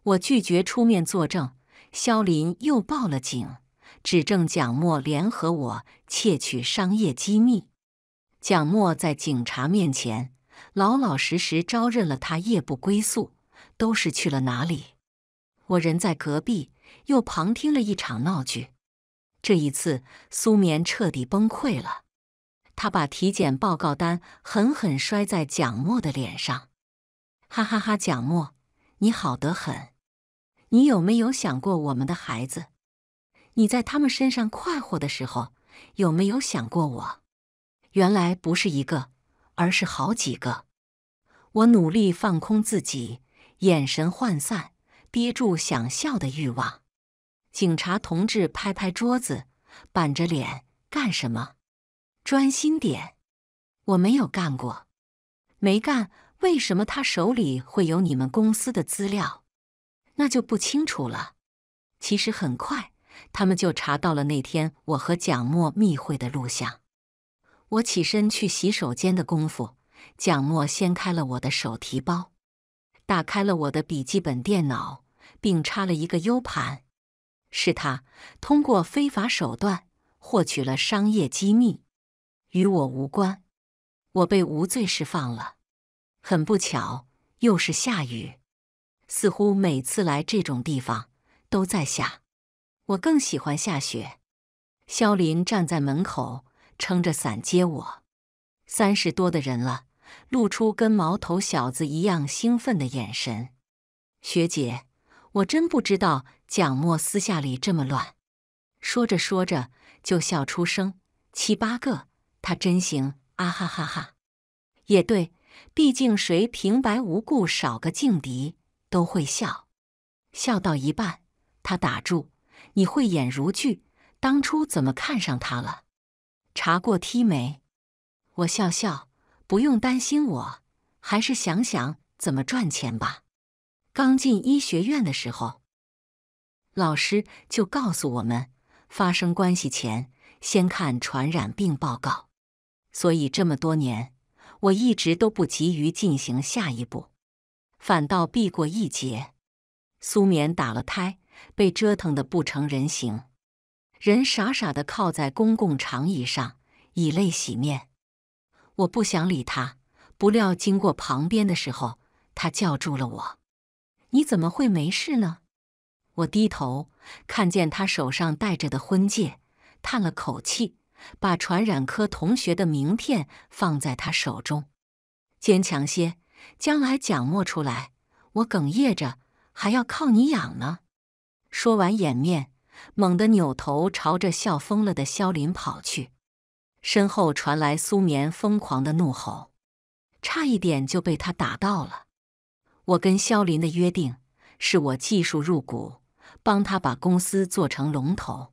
我拒绝出面作证，肖林又报了警，指证蒋墨联合我窃取商业机密。蒋墨在警察面前老老实实招认了，他夜不归宿，都是去了哪里？我人在隔壁，又旁听了一场闹剧。这一次，苏棉彻底崩溃了，他把体检报告单狠狠摔在蒋墨的脸上。哈哈哈！蒋墨，你好得很。你有没有想过我们的孩子？你在他们身上快活的时候，有没有想过我？原来不是一个，而是好几个。我努力放空自己，眼神涣散，憋住想笑的欲望。警察同志拍拍桌子，板着脸：“干什么？专心点！我没有干过，没干。为什么他手里会有你们公司的资料？那就不清楚了。其实很快，他们就查到了那天我和蒋默密会的录像。”我起身去洗手间的功夫，蒋墨掀开了我的手提包，打开了我的笔记本电脑，并插了一个 U 盘。是他通过非法手段获取了商业机密，与我无关。我被无罪释放了。很不巧，又是下雨。似乎每次来这种地方都在下。我更喜欢下雪。肖林站在门口。撑着伞接我，三十多的人了，露出跟毛头小子一样兴奋的眼神。学姐，我真不知道蒋墨私下里这么乱。说着说着就笑出声，七八个，他真行啊！哈哈哈。也对，毕竟谁平白无故少个劲敌都会笑。笑到一半，他打住：“你慧眼如炬，当初怎么看上他了？”查过 T 没？我笑笑，不用担心，我还是想想怎么赚钱吧。刚进医学院的时候，老师就告诉我们，发生关系前先看传染病报告，所以这么多年我一直都不急于进行下一步，反倒避过一劫。苏眠打了胎，被折腾的不成人形。人傻傻的靠在公共长椅上，以泪洗面。我不想理他，不料经过旁边的时候，他叫住了我：“你怎么会没事呢？”我低头看见他手上戴着的婚戒，叹了口气，把传染科同学的名片放在他手中：“坚强些，将来讲莫出来，我哽咽着还要靠你养呢。”说完掩面。猛地扭头朝着笑疯了的肖林跑去，身后传来苏眠疯狂的怒吼，差一点就被他打到了。我跟肖林的约定是我技术入股，帮他把公司做成龙头，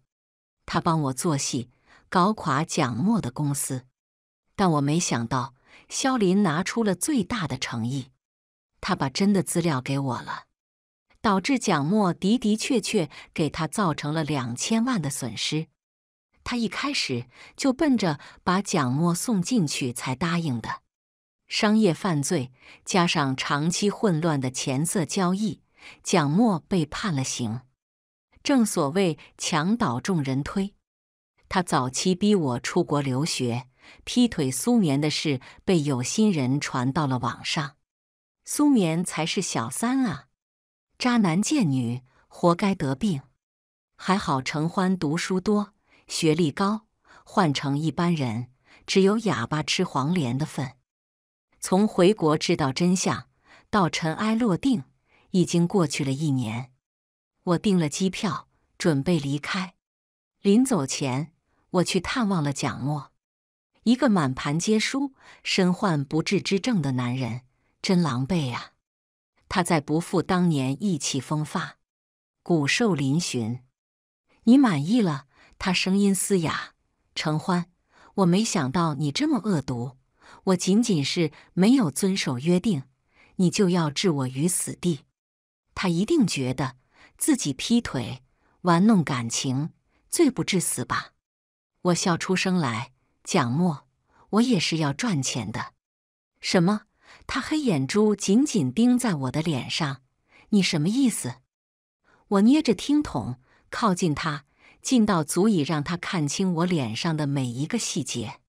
他帮我做戏，搞垮蒋墨的公司。但我没想到，肖林拿出了最大的诚意，他把真的资料给我了。导致蒋默的的确确给他造成了两千万的损失，他一开始就奔着把蒋默送进去才答应的。商业犯罪加上长期混乱的钱色交易，蒋默被判了刑。正所谓墙倒众人推，他早期逼我出国留学、劈腿苏眠的事被有心人传到了网上，苏眠才是小三啊。渣男贱女，活该得病。还好陈欢读书多，学历高，换成一般人，只有哑巴吃黄连的份。从回国知道真相到尘埃落定，已经过去了一年。我订了机票，准备离开。临走前，我去探望了蒋墨，一个满盘皆输、身患不治之症的男人，真狼狈呀。他再不复当年意气风发，骨瘦嶙峋。你满意了？他声音嘶哑。承欢，我没想到你这么恶毒。我仅仅是没有遵守约定，你就要置我于死地？他一定觉得自己劈腿、玩弄感情，罪不至死吧？我笑出声来。蒋墨，我也是要赚钱的。什么？他黑眼珠紧紧盯在我的脸上，你什么意思？我捏着听筒靠近他，近到足以让他看清我脸上的每一个细节。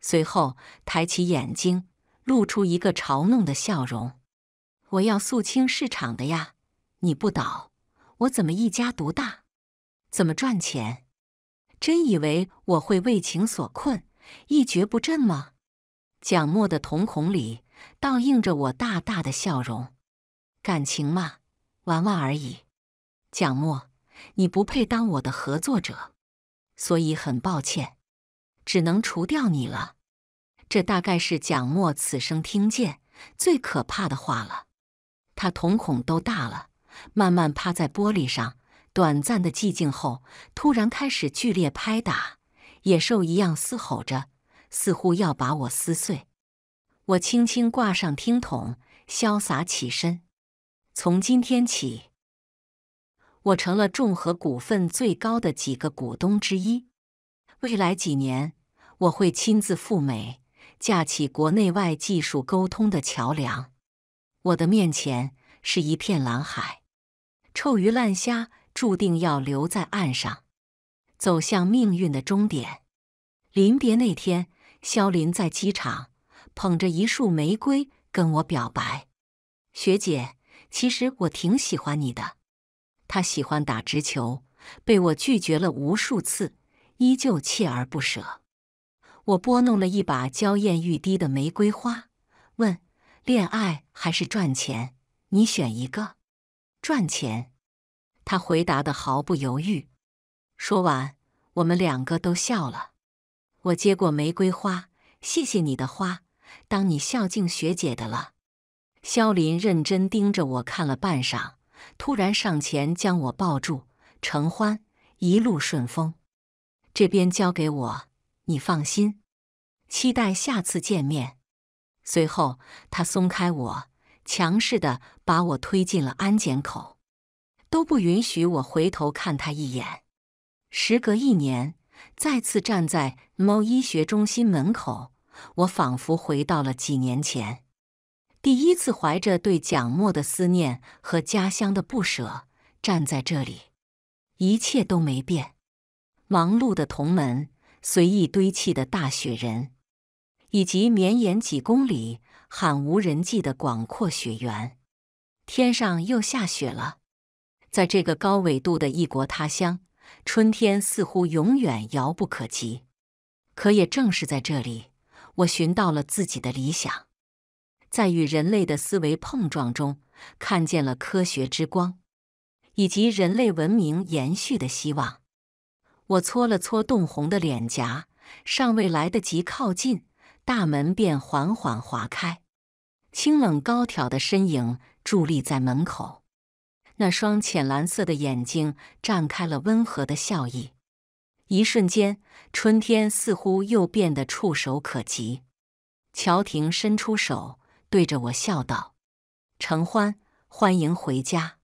随后抬起眼睛，露出一个嘲弄的笑容。我要肃清市场的呀！你不倒，我怎么一家独大？怎么赚钱？真以为我会为情所困，一蹶不振吗？蒋默的瞳孔里。倒映着我大大的笑容，感情嘛，玩玩而已。蒋墨，你不配当我的合作者，所以很抱歉，只能除掉你了。这大概是蒋墨此生听见最可怕的话了。他瞳孔都大了，慢慢趴在玻璃上。短暂的寂静后，突然开始剧烈拍打，野兽一样嘶吼着，似乎要把我撕碎。我轻轻挂上听筒，潇洒起身。从今天起，我成了众和股份最高的几个股东之一。未来几年，我会亲自赴美，架起国内外技术沟通的桥梁。我的面前是一片蓝海，臭鱼烂虾注定要留在岸上，走向命运的终点。临别那天，肖林在机场。捧着一束玫瑰跟我表白，学姐，其实我挺喜欢你的。他喜欢打直球，被我拒绝了无数次，依旧锲而不舍。我拨弄了一把娇艳欲滴的玫瑰花，问：恋爱还是赚钱？你选一个。赚钱。他回答的毫不犹豫。说完，我们两个都笑了。我接过玫瑰花，谢谢你的花。当你孝敬学姐的了，肖林认真盯着我看了半晌，突然上前将我抱住。承欢，一路顺风，这边交给我，你放心。期待下次见面。随后，他松开我，强势的把我推进了安检口，都不允许我回头看他一眼。时隔一年，再次站在某医学中心门口。我仿佛回到了几年前，第一次怀着对蒋墨的思念和家乡的不舍站在这里，一切都没变。忙碌的同门，随意堆砌的大雪人，以及绵延几公里、罕无人迹的广阔雪原。天上又下雪了，在这个高纬度的异国他乡，春天似乎永远遥不可及。可也正是在这里。我寻到了自己的理想，在与人类的思维碰撞中，看见了科学之光，以及人类文明延续的希望。我搓了搓冻红的脸颊，尚未来得及靠近，大门便缓缓滑开，清冷高挑的身影伫立在门口，那双浅蓝色的眼睛绽开了温和的笑意。一瞬间，春天似乎又变得触手可及。乔婷伸出手，对着我笑道：“程欢，欢迎回家。”